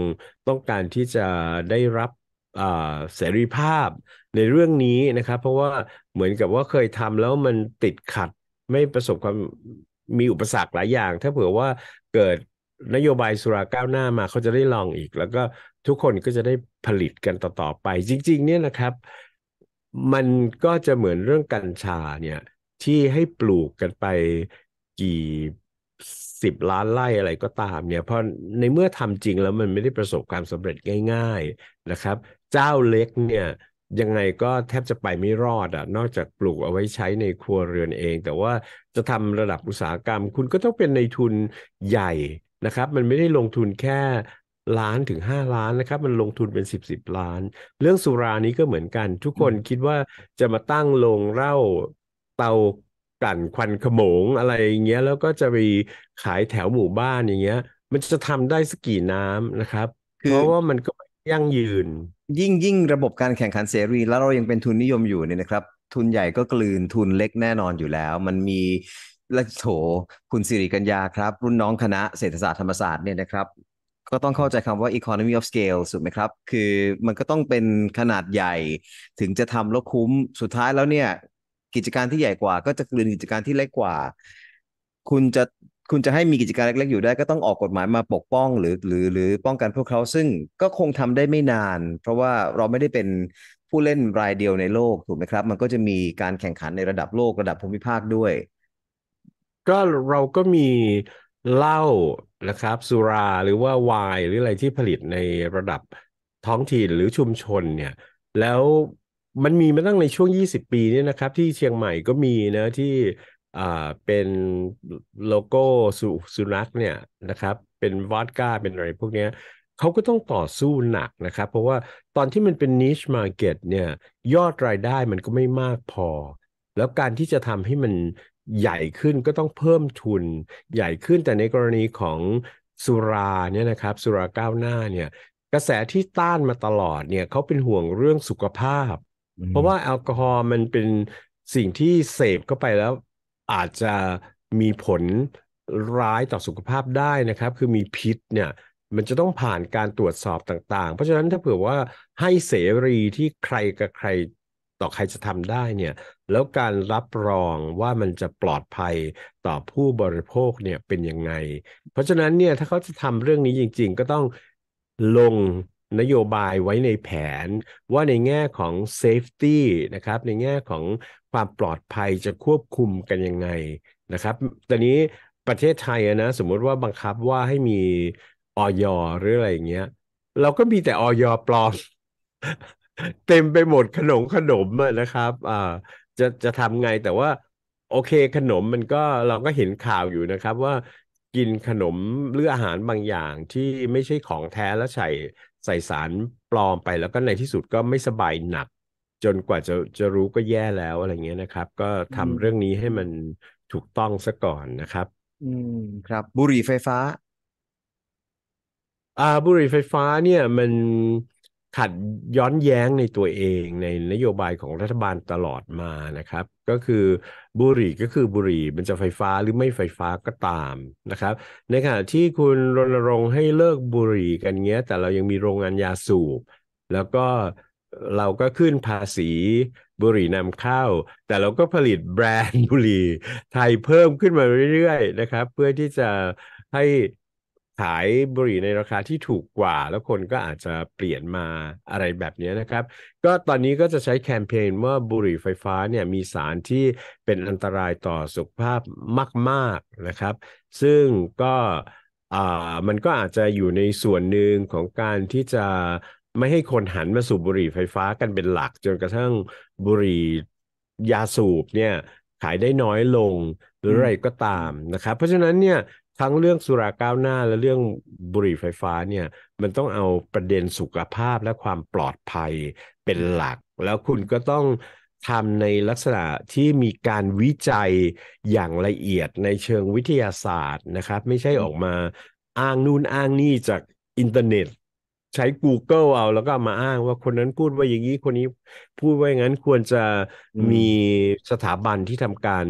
ต้องการที่จะได้รับเสรีภาพในเรื่องนี้นะครับ เพราะว่าเหมือนกับว่าเคยทำแล้วมันติดขัดไม่ประสบความมีอุปสรรคหลายอย่าง ถ้าเผื่อว่าเกิดนโยบายสุราก้าวหน้ามาเขาจะได้ลองอีก แล้วก็ทุกคนก็จะได้ผลิตกันต่อๆไป จริงๆ เนี่ยนะครับมันก็จะเหมือนเรื่องกัญชาเนี่ยที่ให้ปลูกกันไปกี่สิบล้านไร่อะไรก็ตามเนี่ยเพราะในเมื่อทำจริงแล้วมันไม่ได้ประสบความสำเร็จง่ายๆนะครับ เจ้าเล็กเนี่ยยังไงก็แทบจะไปไม่รอดอะ่ะนอกจากปลูกเอาไว้ใช้ในครัวเรือนเอง แต่ว่าจะทำระดับอุตสาหกรรมคุณก็ต้องเป็นในทุนใหญ่นะครับ มันไม่ได้ลงทุนแค่ล้านถึง5ล้านนะครับ มันลงทุนเป็น10บสล้าน เรื่องสุรานี้ก็เหมือนกัน ทุกคนคิดว่าจะมาตั้งโรงเหล้าเตา กั่นควันขโมง อะไรอย่างเงี้ย แล้วก็จะไปขายแถวหมู่บ้านอย่างเงี้ย มันจะทำได้สกี่น้ำนะครับเพราะว่ามันก็ยั่งยืน ยิ่งยิ่งระบบการแข่งขันเสรี แล้วเรายังเป็นทุนนิยมอยู่เนี่ยนะครับ ทุนใหญ่ก็กลืนทุนเล็กแน่นอนอยู่แล้ว มันมีและโถคุณสิริกัญญาครับ รุ่นน้องคณะเศรษฐศาสตร์ธรรมศาสตร์เนี่ยนะครับก็ต้องเข้าใจคำว่า economy of scale สุดไหมครับ คือมันก็ต้องเป็นขนาดใหญ่ ถึงจะทำแล้วคุ้มสุดท้ายแล้วเนี่ย กิจการที่ใหญ่กว่าก็จะกลืนกิจการที่เล็กกว่า คุณจะคุณจะให้มีกิจการเล็ก ๆอยู่ได้ ก็ต้องออกกฎหมายมาปกป้องหรือหรือหรือป้องกันพวกเขา ซึ่งก็คงทำได้ไม่นาน เพราะว่าเราไม่ได้เป็นผู้เล่นรายเดียวในโลกถูกไหมครับ มันก็จะมีการแข่งขันในระดับโลกระดับภูมิภาคด้วยก็เราก็มีเหล้านะครับสุราหรือว่าไวน์หรืออะไรที่ผลิตในระดับท้องถิ่นหรือชุมชนเนี่ยแล้วมันมีมาตั้งในช่วง 20 ปีเนี่ยนะครับ ที่เชียงใหม่ก็มีนะที่อ่าเป็นโลโก้สุสุนัขเนี่ยนะครับเป็นวอดก้า เป็นอะไรพวกนี้เขาก็ต้องต่อสู้หนักนะครับ เพราะว่าตอนที่มันเป็นนิชมาร์เก็ตเนี่ยยอดรายได้มันก็ไม่มากพอ แล้วการที่จะทำให้มันใหญ่ขึ้นก็ต้องเพิ่มทุนใหญ่ขึ้นแต่ในกรณีของสุราเนี่ยนะครับ สุราก้าวหน้าเนี่ย กระแสที่ต้านมาตลอดเนี่ยเขาเป็นห่วงเรื่องสุขภาพ เพราะว่าแอลกอฮอล์มันเป็นสิ่งที่ เสพเข้าไปแล้วอาจจะมีผลร้ายต่อสุขภาพได้นะครับ คือมีพิษเนี่ย มันจะต้องผ่านการตรวจสอบต่าง ๆ เพราะฉะนั้นถ้าเผื่อว่าให้เสรีที่ใครกับใครต่อใครจะทำได้เนี่ยแล้วการรับรองว่ามันจะปลอดภัยต่อผู้บริโภคเนี่ยเป็นยังไง เพราะฉะนั้นเนี่ยถ้าเขาจะทำเรื่องนี้จริงๆ ก็ต้องลงนโยบายไว้ในแผน ว่าในแง่ของ safety นะครับ ในแง่ของความปลอดภัยจะควบคุมกันยังไงนะครับตอนนี้ประเทศไทยนะสมมติว่าบังคับว่าให้มีออยหรืออะไรอย่างเงี้ยเราก็มีแต่ออยปลอมเต็มไปหมดขนมขนมนะครับ อ่าจะจะทำไงแต่ว่า โอเคขนมมันก็เราก็เห็นข่าวอยู่นะครับ ว่ากินขนม หรืออาหารบางอย่างที่ไม่ใช่ของแท้แล้วใส่ใส่สารปลอมไปแล้วก็ในที่สุดก็ไม่สบายหนัก จนกว่าจะจะรู้ก็แย่แล้วอะไรเงี้ยนะครับ ก็ทำเรื่องนี้ให้มันถูกต้องซะก่อนนะครับ อืมครับ บุหรี่ไฟฟ้า อ่าบุหรี่ไฟฟ้าเนี่ยมันขัดย้อนแย้งในตัวเองในนโยบายของรัฐบาลตลอดมานะครับ ก็คือบุหรี่ก็คือบุหรี่มันจะไฟฟ้าหรือไม่ไฟฟ้าก็ตามนะครับ ในขณะที่คุณรณรงค์ให้เลิกบุหรี่กันเงี้ย แต่เรายังมีโรงงานยาสูบแล้วก็เราก็ขึ้นภาษีบุหรี่นำเข้า แต่เราก็ผลิตแบรนด์บุหรี่ไทยเพิ่มขึ้นมาเรื่อย ๆ นะครับ เพื่อที่จะให้ขายบุหรี่ในราคาที่ถูกกว่าแล้วคนก็อาจจะเปลี่ยนมาอะไรแบบนี้นะครับ ก็ตอนนี้ก็จะใช้แคมเปญว่าบุหรี่ไฟฟ้าเนี่ยมีสารที่เป็นอันตรายต่อสุขภาพมาก ๆนะครับ ซึ่งก็มันก็อาจจะอยู่ในส่วนหนึ่งของการที่จะไม่ให้คนหันมาสูบบุหรี่ไฟฟ้ากันเป็นหลักจนกระทั่งบุหรี่ยาสูบเนี่ยขายได้น้อยลงหรืออะไรก็ตามนะครับ เพราะฉะนั้นเนี่ยทั้งเรื่องสุราก้าวหน้า และเรื่องบุหรี่ไฟฟ้าเนี่ยมันต้องเอาประเด็นสุขภาพและความปลอดภัยเป็นหลัก แล้วคุณก็ต้องทำในลักษณะที่มีการวิจัยอย่างละเอียดในเชิงวิทยาศาสตร์นะครับ ไม่ใช่ออกมาอ้างนู่นอ้างนี่จากอินเทอร์เน็ต ใช้ Google เอาแล้วก็มาอ้างว่าคนนั้นพูดว่าอย่างนี้คนนี้พูดว่าอย่างนั้นควรจะมีสถาบันที่ทำการ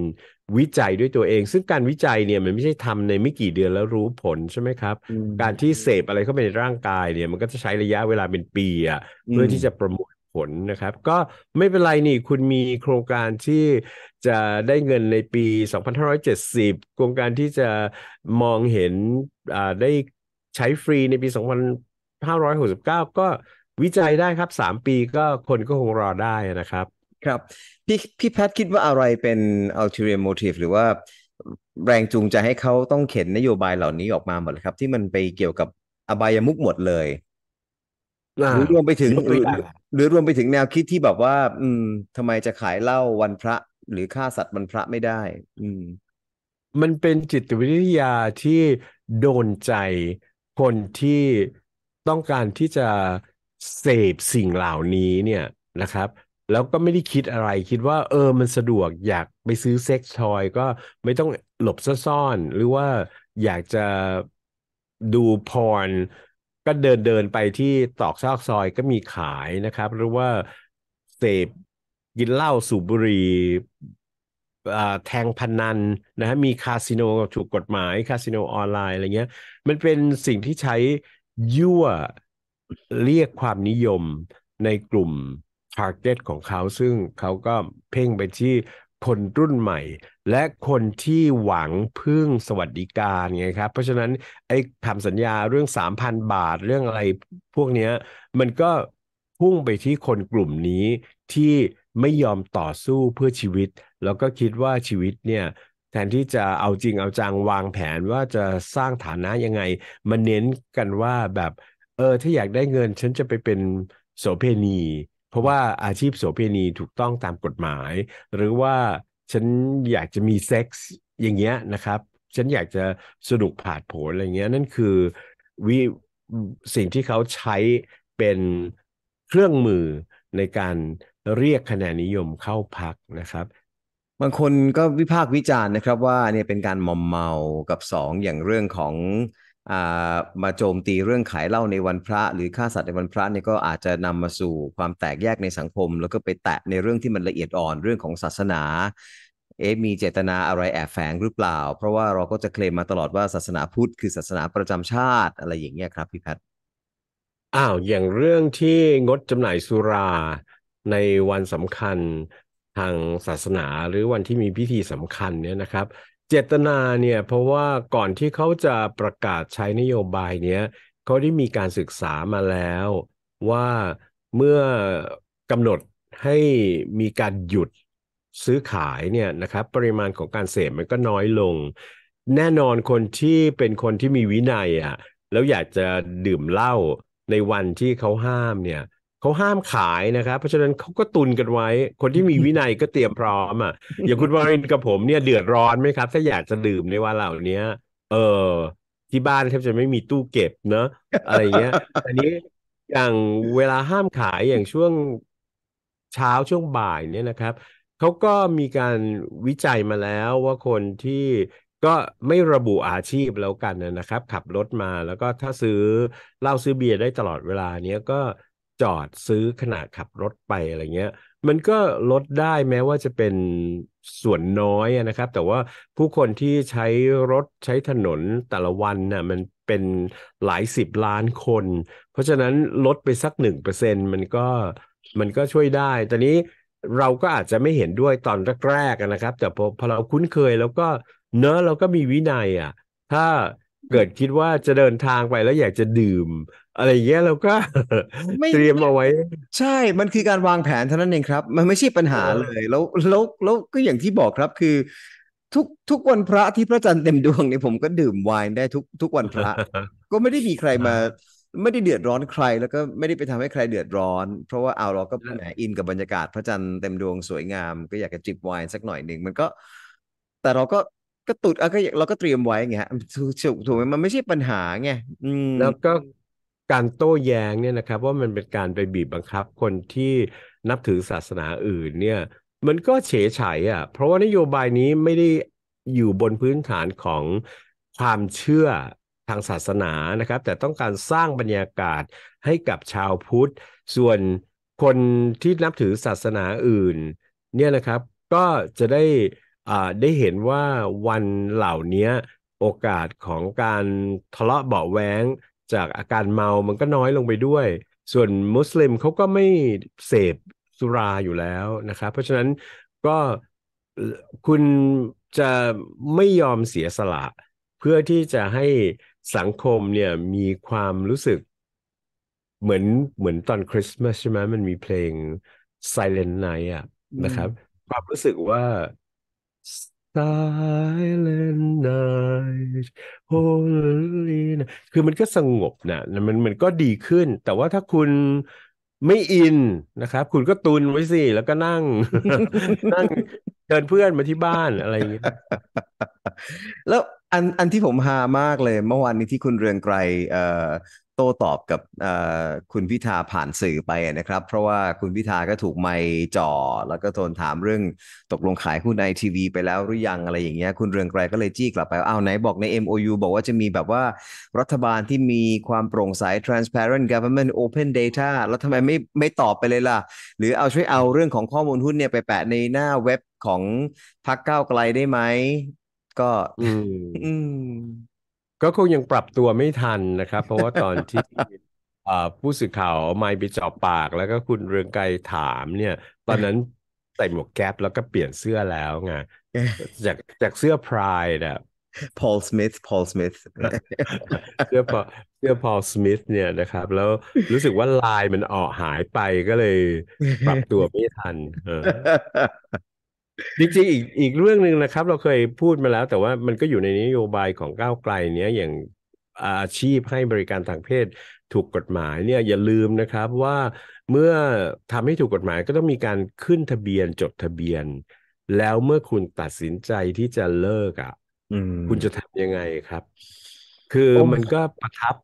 วิจัยด้วยตัวเอง ซึ่งการวิจัยเนี่ยมันไม่ใช่ทำในไม่กี่เดือนแล้วรู้ผลใช่ไหมครับ การที่เสพอะไรเข้าไปในร่างกายเนี่ยมันก็จะใช้ระยะเวลาเป็นปีอะเพื่อที่จะประมวลผลนะครับ ก็ไม่เป็นไรนี่ คุณมีโครงการที่จะได้เงินในปี 2570 โครงการที่จะมองเห็นได้ใช้ฟรีในปี 2569 ก็วิจัยได้ครับ 3 ปีก็คนก็คงรอได้นะครับครับพี่พี่แพทคิดว่าอะไรเป็น ulterior motive หรือว่าแรงจูงใจให้เขาต้องเข็นนโยบายเหล่านี้ออกมาหมดเลยครับ ที่มันไปเกี่ยวกับอบายมุกหมดเลยหรือรวมไปถึงหรือรวมไปถึงแนวคิดที่แบบว่า อืม ทำไมจะขายเหล้าวันพระหรือฆ่าสัตว์วันพระไม่ได้ อืมมันเป็นจิตวิทยาที่โดนใจคนที่ต้องการที่จะเสพสิ่งเหล่านี้เนี่ยนะครับแล้วก็ไม่ได้คิดอะไรคิดว่าเออมันสะดวกอยากไปซื้อเซ็กชอยก็ไม่ต้องหลบซ่อน หรือว่าอยากจะดูพร ก็เดินเดินไปที่ตอกซอกซอยก็มีขายนะครับ หรือว่าเสพกินเหล้าสูบบุหรี่แทงพนันนะฮะมีคาสิโนถูกกฎหมายคาสิโนออนไลน์อะไรเงี้ย มันเป็นสิ่งที่ใช้ยั่วเรียกความนิยมในกลุ่มร์เก็ตของเขาซึ่งเขาก็เพ่งไปที่คนรุ่นใหม่ และคนที่หวังพึ่งสวัสดิการไงครับเพราะฉะนั้นไอ้ทำสัญญาเรื่อง 3,000 บาทเรื่องอะไร พวกนี้มันก็พุ่งไปที่คนกลุ่มนี้ที่ไม่ยอมต่อสู้เพื่อชีวิต แล้วก็คิดว่าชีวิตเนี่ยแทนที่จะเอาจริงเอาจัง วางแผนว่าจะสร้างฐานะยังไง มันเน้นกันว่าแบบ เออถ้าอยากได้เงินฉันจะไปเป็นโสเพณีราะว่าอาชีพโสเภณีถูกต้องตามกฎหมาย หรือว่าฉันอยากจะมีเซ็กซ์อย่างเงี้ยนะครับ ฉันอยากจะสนุกผาดโผนอะไรเงี้ยนั่นคือวิสิ่งที่เขาใช้เป็นเครื่องมือในการเรียกคะแนนนิยมเข้าพักนะครับ บางคนก็วิพากษ์วิจารณ์นะครับ ว่าเนี่ยเป็นการมอมเมากับสองอย่างเรื่องของมาโจมตีเรื่องขายเหล้าในวันพระหรือฆ่าสัตว์ในวันพระนี่ก็อาจจะนำมาสู่ความแตกแยกในสังคม แล้วก็ไปแตะในเรื่องที่มันละเอียดอ่อนเรื่องของศาสนา เอ๊มีเจตนาอะไรแอบแฝงหรือเปล่า เพราะว่าเราก็จะเคลมมาตลอดว่าศาสนาพุทธ คือศาสนาประจำชาติ อะไรอย่างเงี้ยครับพี่แพทอ้าว อย่างเรื่องที่งดจำหน่ายสุราในวันสำคัญทางศาสนาหรือวันที่มีพิธีสำคัญเนี่ยนะครับเจตนาเนี่ยเพราะว่าก่อนที่เขาจะประกาศใช้นโยบายเนี้ยเขาได้มีการศึกษามาแล้วว่าเมื่อกำหนดให้มีการหยุดซื้อขายเนี่ยนะครับ ปริมาณของการเสพมันก็น้อยลง แน่นอนคนที่เป็นคนที่มีวินัยอะ่ะแล้วอยากจะดื่มเหล้าในวันที่เขาห้ามเนี่ยเขาห้ามขายนะครับ เพราะฉะนั้นเขาก็ตุนกันไว้ คนที่มีวินัยก็เตรียมพร้อมอ่ะอย่างคุณวารินกับผมเนี่ย เดือดร้อนไหมครับถ้าอยากจะดื่มในวันเหล่านี้เออที่บ้านแทบจะไม่มีตู้เก็บเนอะอะไรเงี้ย อันนี้อย่างเวลาห้ามขายอย่างช่วงเช้าช่วงบ่ายเนี่ยนะครับเขาก็มีการวิจัยมาแล้วว่าคนที่ก็ไม่ระบุอาชีพแล้วกันนะครับ ขับรถมาแล้วก็ถ้าซื้อเหล้าซื้อเบียร์ได้ตลอดเวลาเนี้ยก็จอดซื้อขณะขับรถไปอะไรเงี้ย มันก็ลดได้แม้ว่าจะเป็นส่วนน้อยนะครับ แต่ว่าผู้คนที่ใช้รถใช้ถนนแต่ละวันนะ่ะมันเป็นหลายสิบล้านคน เพราะฉะนั้นลดไปสักหนึ่งเปอร์เซ็นมันก็มันก็ช่วยได้ตอนนี้เราก็อาจจะไม่เห็นด้วยตอนแรกๆนะครับ แต่พอเราคุ้นเคยแล้วก็เนอะเราก็มีวินัยอ่ะ ถ้าเกิดคิดว่าจะเดินทางไปแล้วอยากจะดื่ม อะไรเงี้ยเราก็เตรียมเอาไว้ ใช่ มันคือการวางแผนเท่านั้นเองครับ มันไม่ใช่ปัญหาเลยแล้วแล้วแล้วก็อย่างที่บอกครับคือ ทุกทุกวันพระที่พระจันทร์เต็มดวงเนี่ยผมก็ดื่มไวน์ได้ทุกทุกวันพระก็ไม่ได้มีใครมา ไม่ได้เดือดร้อนใครแล้วก็ไม่ได้ไปทำให้ใครเดือดร้อนเพราะว่าเอาเราก็แหมอินกับบรรยากาศพระจันทร์เต็มดวงสวยงามก็อยากจะจิบไวน์สักหน่อยหนึ่งมันก็แต่เราก็ก็ตุดเอาก็เราก็เตรียมไว้ไงฮะถูกถูกมันไม่ใช่ปัญหาไงแล้วก็การโต้แย้งเนี่ยนะครับว่ามันเป็นการไปบีบบังคับคนที่นับถือศาสนาอื่นเนี่ย มันก็เฉยเฉยอ่ะเพราะว่านโยบายนี้ไม่ได้อยู่บนพื้นฐานของความเชื่อทางศาสนานะครับ แต่ต้องการสร้างบรรยากาศให้กับชาวพุทธส่วนคนที่นับถือศาสนาอื่น เนี่ยนะครับ ก็จะได้ได้เห็นว่าวันเหล่านี้โอกาสของการทะเลาะเบาแหวงจากอาการเมา มันก็น้อยลงไปด้วย ส่วนมุสลิมเขาก็ไม่เสพสุราอยู่แล้วนะครับ เพราะฉะนั้นก็คุณจะไม่ยอมเสียสละ เพื่อที่จะให้สังคมเนี่ยมีความรู้สึก เหมือนเหมือนตอนคริสต์มาสใช่ไหม มันมีเพลง Silent Night อะนะครับ ความรู้สึกว่า Silent night holy night คือมันก็สงบนะมันมันก็ดีขึ้น แต่ว่าถ้าคุณไม่อินนะครับคุณก็ตุนไว้สิ แล้วก็นั่ง นั่งเชิญเพื่อนมาที่บ้านอะไรอย่างเงี้ยแล้วอันอันที่ผมฮามากเลย เมื่อวานนี้ที่คุณเรืองไกรเอ่อโต้ตอบกับคุณพิธาผ่านสื่อไปนะครับ เพราะว่าคุณพิธาก็ถูกไม่จ่อ แล้วก็โทนถามเรื่องตกลงขายหุ้นไอทีวี ไปแล้วหรือยังอะไรอย่างเงี้ยคุณเรืองไกรก็เลยจี้กลับไปอ้าวไหนบอกใน MOU บอกว่าจะมีแบบว่ารัฐบาลที่มีความโปร่งใส transparent government open data แล้วทำไมไม่ไม่ตอบไปเลยล่ะ หรือเอาช่วยเอาเรื่องของข้อมูลหุ้นเนี่ยไปแปะในหน้าเว็บของพรรคก้าไกลได้ไหมก็อืมอืม ก็คงยังปรับตัวไม่ทันนะครับ เพราะว่าตอนที่ผู้สื่อข่าวไมค์ไปเจาะปาก แล้วก็คุณเรืองไกรถามเนี่ย ตอนนั้น ใส่หมวกแก๊ปแล้วก็เปลี่ยนเสื้อแล้วไงจากจากเสื้อพรายเนี่ย Paul Smith Paul Smith เสื้อพอเสื้อ Paul Smith เนี่ยนะครับ แล้วรู้สึกว่าลายมันออกหายไปก็เลยปรับตัวไม่ทันจริงๆอีกอีกเรื่องหนึ่งนะครับ เราเคยพูดมาแล้ว แต่ว่ามันก็อยู่ในนโยบายของก้าวไกลเนี้ยอย่างอาชีพให้บริการทางเพศถูกกฎหมายเนี่ยอย่าลืมนะครับว่าเมื่อทำให้ถูกกฎหมายก็ต้องมีการขึ้นทะเบียนจดทะเบียน แล้วเมื่อคุณตัดสินใจที่จะเลิกอะ่ะคุณจะทำยังไงครับ คือมันก็ประทับ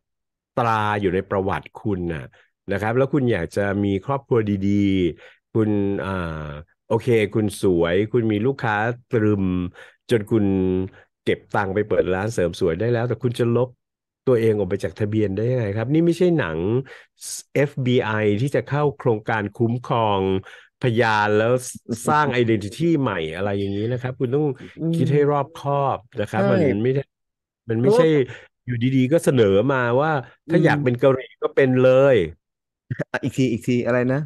ตราอยู่ในประวัติคุณน่ะ นะครับ แล้วคุณอยากจะมีครอบครัวดีๆ คุณอ่าโอเค คุณสวยคุณมีลูกค้าตรึมจนคุณเก็บตังค์ไปเปิดร้านเสริมสวยได้แล้ว แต่คุณจะลบตัวเองออกไปจากทะเบียนได้ยังไงครับ นี่ไม่ใช่หนัง FBI ที่จะเข้าโครงการคุ้มครองพยานแล้วสร้างไอดีนิตี้ใหม่อะไรอย่างนี้นะครับ คุณต้องคิดให้รอบคอบนะครับมันไม่ได้มันไม่ใช่อยู่ดีๆก็เสนอมาว่า ถ้าอยากเป็นกะหรี่ก็เป็นเลย อีกทีอีกทีอะไรนะ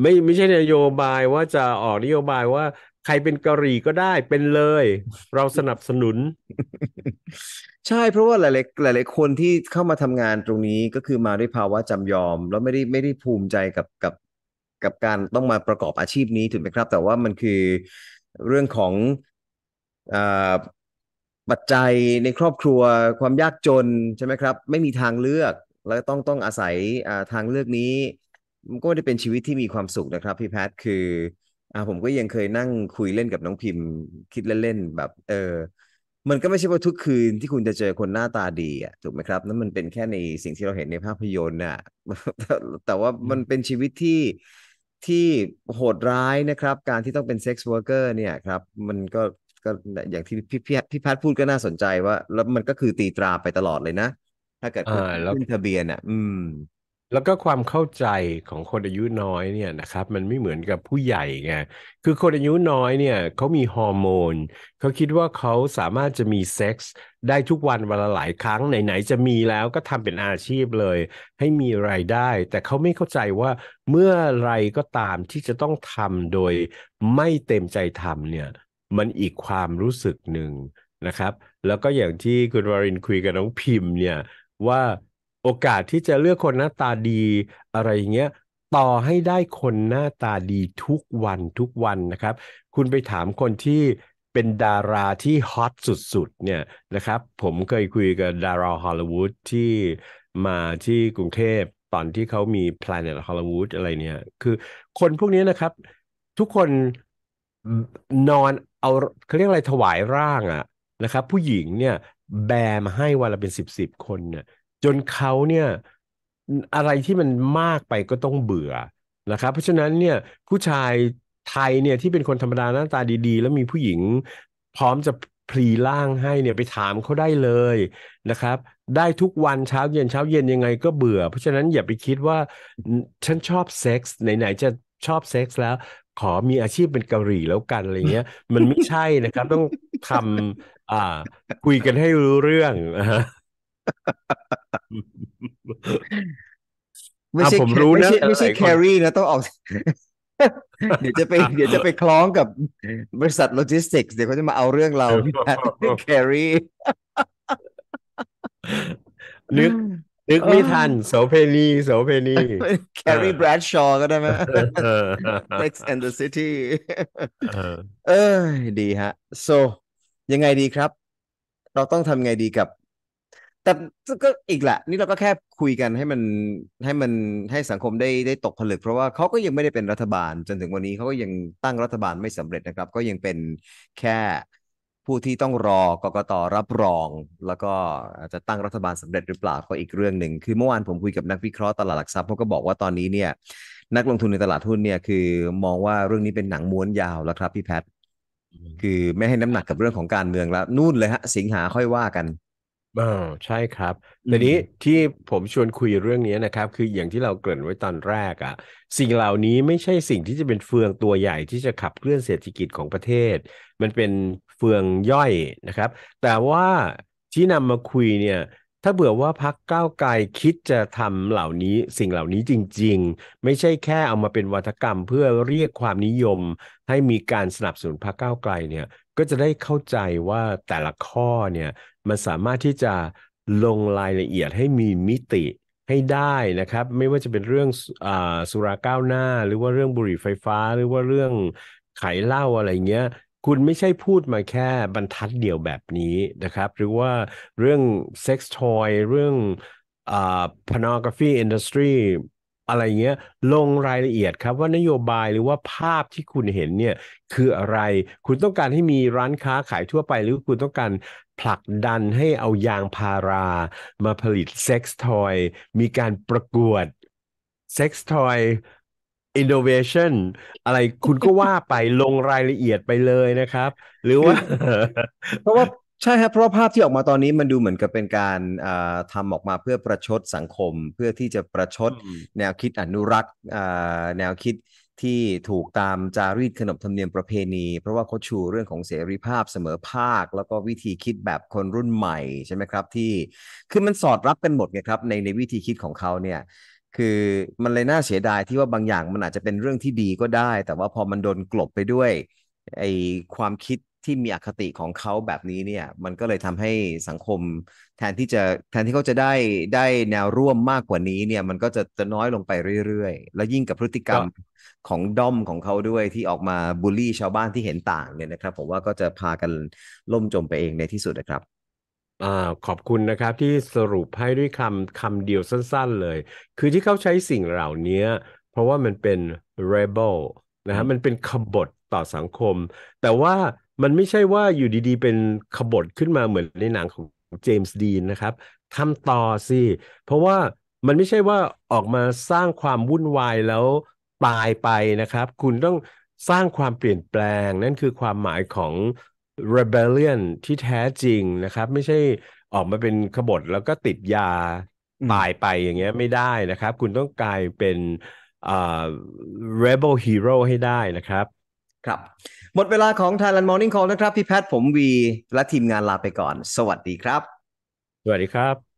ไม่ ไม่ใช่นโยบายว่าจะออกนโยบายว่าใครเป็นกะหรี่ก็ได้เป็นเลย เราสนับสนุน ใช่เพราะว่าหลายๆหลายๆคนที่เข้ามาทำงานตรงนี้ก็คือมาด้วยภาวะจำยอม แล้วไม่ได้ไม่ได้ภูมิใจกับกับ กับการต้องมาประกอบอาชีพนี้ถูกไหมครับ แต่ว่ามันคือเรื่องของอปัจจัยในครอบครัวความยากจนใช่ไหมครับ ไม่มีทางเลือกแล้วต้องต้องอาศัยทางเลือกนี้มันก็ได้เป็นชีวิตที่มีความสุขนะครับพี่แพทคือ อ่าผมก็ยังเคยนั่งคุยเล่นกับน้องพิมพ์คิดเล่นๆแบบ เออ มันก็ไม่ใช่ว่าทุกคืนที่คุณจะเจอคนหน้าตาดีอ่ะถูกไหมครับนั่นมันเป็นแค่ในสิ่งที่เราเห็นในภาพยนตร์น่ะแต่ว่ามันเป็นชีวิตที่ที่โหดร้ายนะครับการที่ต้องเป็นเซ็กซ์วอร์เกอร์เนี่ยครับ มันก็ก็อย่างที่พี่พี่พี่พัพูดก็น่าสนใจว่า แล้วมันก็คือตีตราไปตลอดเลยนะถ้าเกิดขึ้นทะเบียนอ่ะ อืมแล้วก็ความเข้าใจของคนอายุน้อยเนี่ยนะครับ มันไม่เหมือนกับผู้ใหญ่ไงคือคนอายุน้อยเนี่ยเขามีฮอร์โมนเขาคิดว่าเขาสามารถจะมีเซ็กส์ได้ทุกวันวันละหลายครั้ง ไหนๆจะมีแล้ว ก็ทำเป็นอาชีพเลย ให้มีไรายได้ แต่เขาไม่เข้าใจว่าเมื่อไรก็ตามที่จะต้องทำโดยไม่เต็มใจทำเนี่ยมันอีกความรู้สึกหนึ่งนะครับ แล้วก็อย่างที่คุณวารินคุยกับน้องพิมพ์เนี่ยว่าโอกาสที่จะเลือกคนหน้าตาดีอะไรอย่างเงี้ยต่อให้ได้คนหน้าตาดีทุกวันทุกวันนะครับ คุณไปถามคนที่เป็นดาราที่ฮอตสุด ๆ เนี่ยนะครับ ผมเคยคุยกับดาราฮอลลีวูดที่มาที่กรุงเทพตอนที่เขามี Planet Hollywood อะไรเนี่ย คือคนพวกนี้นะครับ ทุกคนนอนเอาเขาเรียกอะไรถวายร่างอะนะครับ ผู้หญิงเนี่ยแบมให้วันละเป็นสิบสิบคนเนี่ยจนเขาเนี่ยอะไรที่มันมากไปก็ต้องเบื่อ นะครับ เพราะฉะนั้นเนี่ยผู้ชายไทยเนี่ยที่เป็นคนธรรมดาหน้าตาดีๆ แล้วมีผู้หญิงพร้อมจะพรีล่างให้เนี่ยไปถามเขาได้เลยนะครับ ได้ทุกวันเช้าเย็นเช้าเย็นยังไง ก็เบื่อเพราะฉะนั้นอย่าไปคิดว่าฉันชอบเซ็กส์ไหนๆจะชอบเซ็กส์แล้ว ขอมีอาชีพเป็นกะหรี่แล้วกันอะไรเงี้ยมันไม่ใช่นะครับต้องทำอ่า คุยกันให้รู้เรื่องไม่ใช่ผมรู้นะไม่ใช่แคร์รี่นะต้องออกเดี๋ยวจะไป เดี๋ยวจะไปคล้องกับบริษัทโลจิสติกส์เดี๋ยวเขาจะมาเอาเรื่องเราแคร์รี่นึก นึกไม่ทันโสเพณีโสเพณีแครี่แบรดชอว์ก็ได้ไหมอนด์เดอะซิตี้เออดีฮะ โซยังไงดีครับ เราต้องทำไงดีกับแต่ก็อีกแหละนี่เราก็แค่คุยกันให้มันให้มันให้สังคมได้ได้ตกผลึก เพราะว่าเขาก็ยังไม่ได้เป็นรัฐบาล จนถึงวันนี้เขาก็ยังตั้งรัฐบาลไม่สำเร็จนะครับ ก็ยังเป็นแค่ผู้ที่ต้องรอกกตรับรอง แล้วก็จะตั้งรัฐบาลสำเร็จหรือเปล่าก็อีกเรื่องหนึ่งคือเมื่อวานผมคุยกับนักวิเคราะห์ตลาดหลักทรัพย์เขาก็บอกว่าตอนนี้เนี่ย นักลงทุนในตลาดหุ้นเนี่ย คือ มองว่าเรื่องนี้เป็นหนังม้วนยาวแล้วครับพี่แพทคือไม่ให้น้ำหนักกับเรื่องของการเมืองแล้วนู่นเลยฮะ สิงหาค่อยว่ากันอ่าใช่ครับทีแต่นี้ที่ผมชวนคุยเรื่องนี้นะครับคืออย่างที่เราเกริ่นไว้ตอนแรกอ่ะสิ่งเหล่านี้ไม่ใช่สิ่งที่จะเป็นเฟืองตัวใหญ่ที่จะขับเคลื่อนเศรษฐกิจของประเทศ มันเป็นเฟืองย่อยนะครับ แต่ว่าที่นำมาคุยเนี่ยถ้าเบื่อว่าพรรคก้าวไกลคิดจะทำเหล่านี้ สิ่งเหล่านี้จริงๆ ไม่ใช่แค่เอามาเป็นวัฒกรรมเพื่อเรียกความนิยมให้มีการสนับสนุนพรรคก้าวไกลเนี่ยก็จะได้เข้าใจว่าแต่ละข้อเนี่ย มันสามารถที่จะลงรายละเอียดให้มีมิติให้ได้นะครับ ไม่ว่าจะเป็นเรื่องอสุราก้าวหน้า หรือว่าเรื่องบุหรี่ไฟฟ้า หรือว่าเรื่องไขเหล้าอะไรเงี้ย คุณไม่ใช่พูดมาแค่บรรทัดเดียวแบบนี้นะครับ หรือว่าเรื่องเซ็กซ์ทอยเรื่องอพา r n o g r ฟ p ีอินดัสทรีอะไรเงี้ยลงรายละเอียดครับว่านโยบายหรือว่าภาพที่คุณเห็นเนี่ยคืออะไร คุณต้องการให้มีร้านค้าขายทั่วไป หรือคุณต้องการผลักดันให้เอายางพารา มาผลิตเซ็กซ์ทอยมีการประกวดเซ็กซ์ทอยอินโนเวชันอะไรคุณก็ว่าไปลงรายละเอียดไปเลยนะครับ หรือว่าเพราะว่าใช่ครับเพราะภาพที่ออกมาตอนนี้มันดูเหมือนกับเป็นการทำออกมาเพื่อประชดสังคมเพื่อที่จะประชดแนวคิดอนุรักษ์แนวคิดที่ถูกตามจารีตขนบธรรมเนียมประเพณี เพราะว่าเขาชูเรื่องของเสรีภาพเสมอภาค แล้วก็วิธีคิดแบบคนรุ่นใหม่ใช่ไหมครับที่คือมันสอดรับกันหมดไงครับในในวิธีคิดของเขาเนี่ยคือมันเลยน่าเสียดายที่ว่าบางอย่างมันอาจจะเป็นเรื่องที่ดีก็ได้ แต่ว่าพอมันโดนกลบไปด้วยไอความคิดที่มีอคติของเขาแบบนี้เนี่ย มันก็เลยทำให้สังคมแทนที่จะแทนที่เขาจะได้ได้แนวร่วมมากกว่านี้เนี่ย มันก็จะจะน้อยลงไปเรื่อย ๆ แล้วยิ่งกับพฤติกรรมของด้อมของเขาด้วยที่ออกมาบูลลี่ ชาวบ้านที่เห็นต่างเนี่ยนะครับผมว่าก็จะพากันล่มจมไปเองในที่สุดนะครับอขอบคุณนะครับที่สรุปให้ด้วยคำคำเดียวสั้นๆ เลย คือที่เขาใช้สิ่งเหล่านี้ เพราะว่ามันเป็น rebel นะฮะมันเป็นขบฏต่อสังคม แต่ว่ามันไม่ใช่ว่าอยู่ดีๆ เป็นขบฏขึ้นมาเหมือนในหนังของเจมส์ดีนนะครับทำต่อสิเพราะว่ามันไม่ใช่ว่าออกมาสร้างความวุ่นวายแล้วตายไปนะครับ คุณต้องสร้างความเปลี่ยนแปลงนั่นคือความหมายของ rebellion ที่แท้จริงนะครับ ไม่ใช่ออกมาเป็นขบฏแล้วก็ติดยาตายไปอย่างเงี้ยไม่ได้นะครับ คุณต้องกลายเป็น rebel hero ให้ได้นะครับครับหมดเวลาของ Thailand Morning Call นะครับ พี่แพทย์ผมวี และทีมงานลาไปก่อน สวัสดีครับ สวัสดีครับ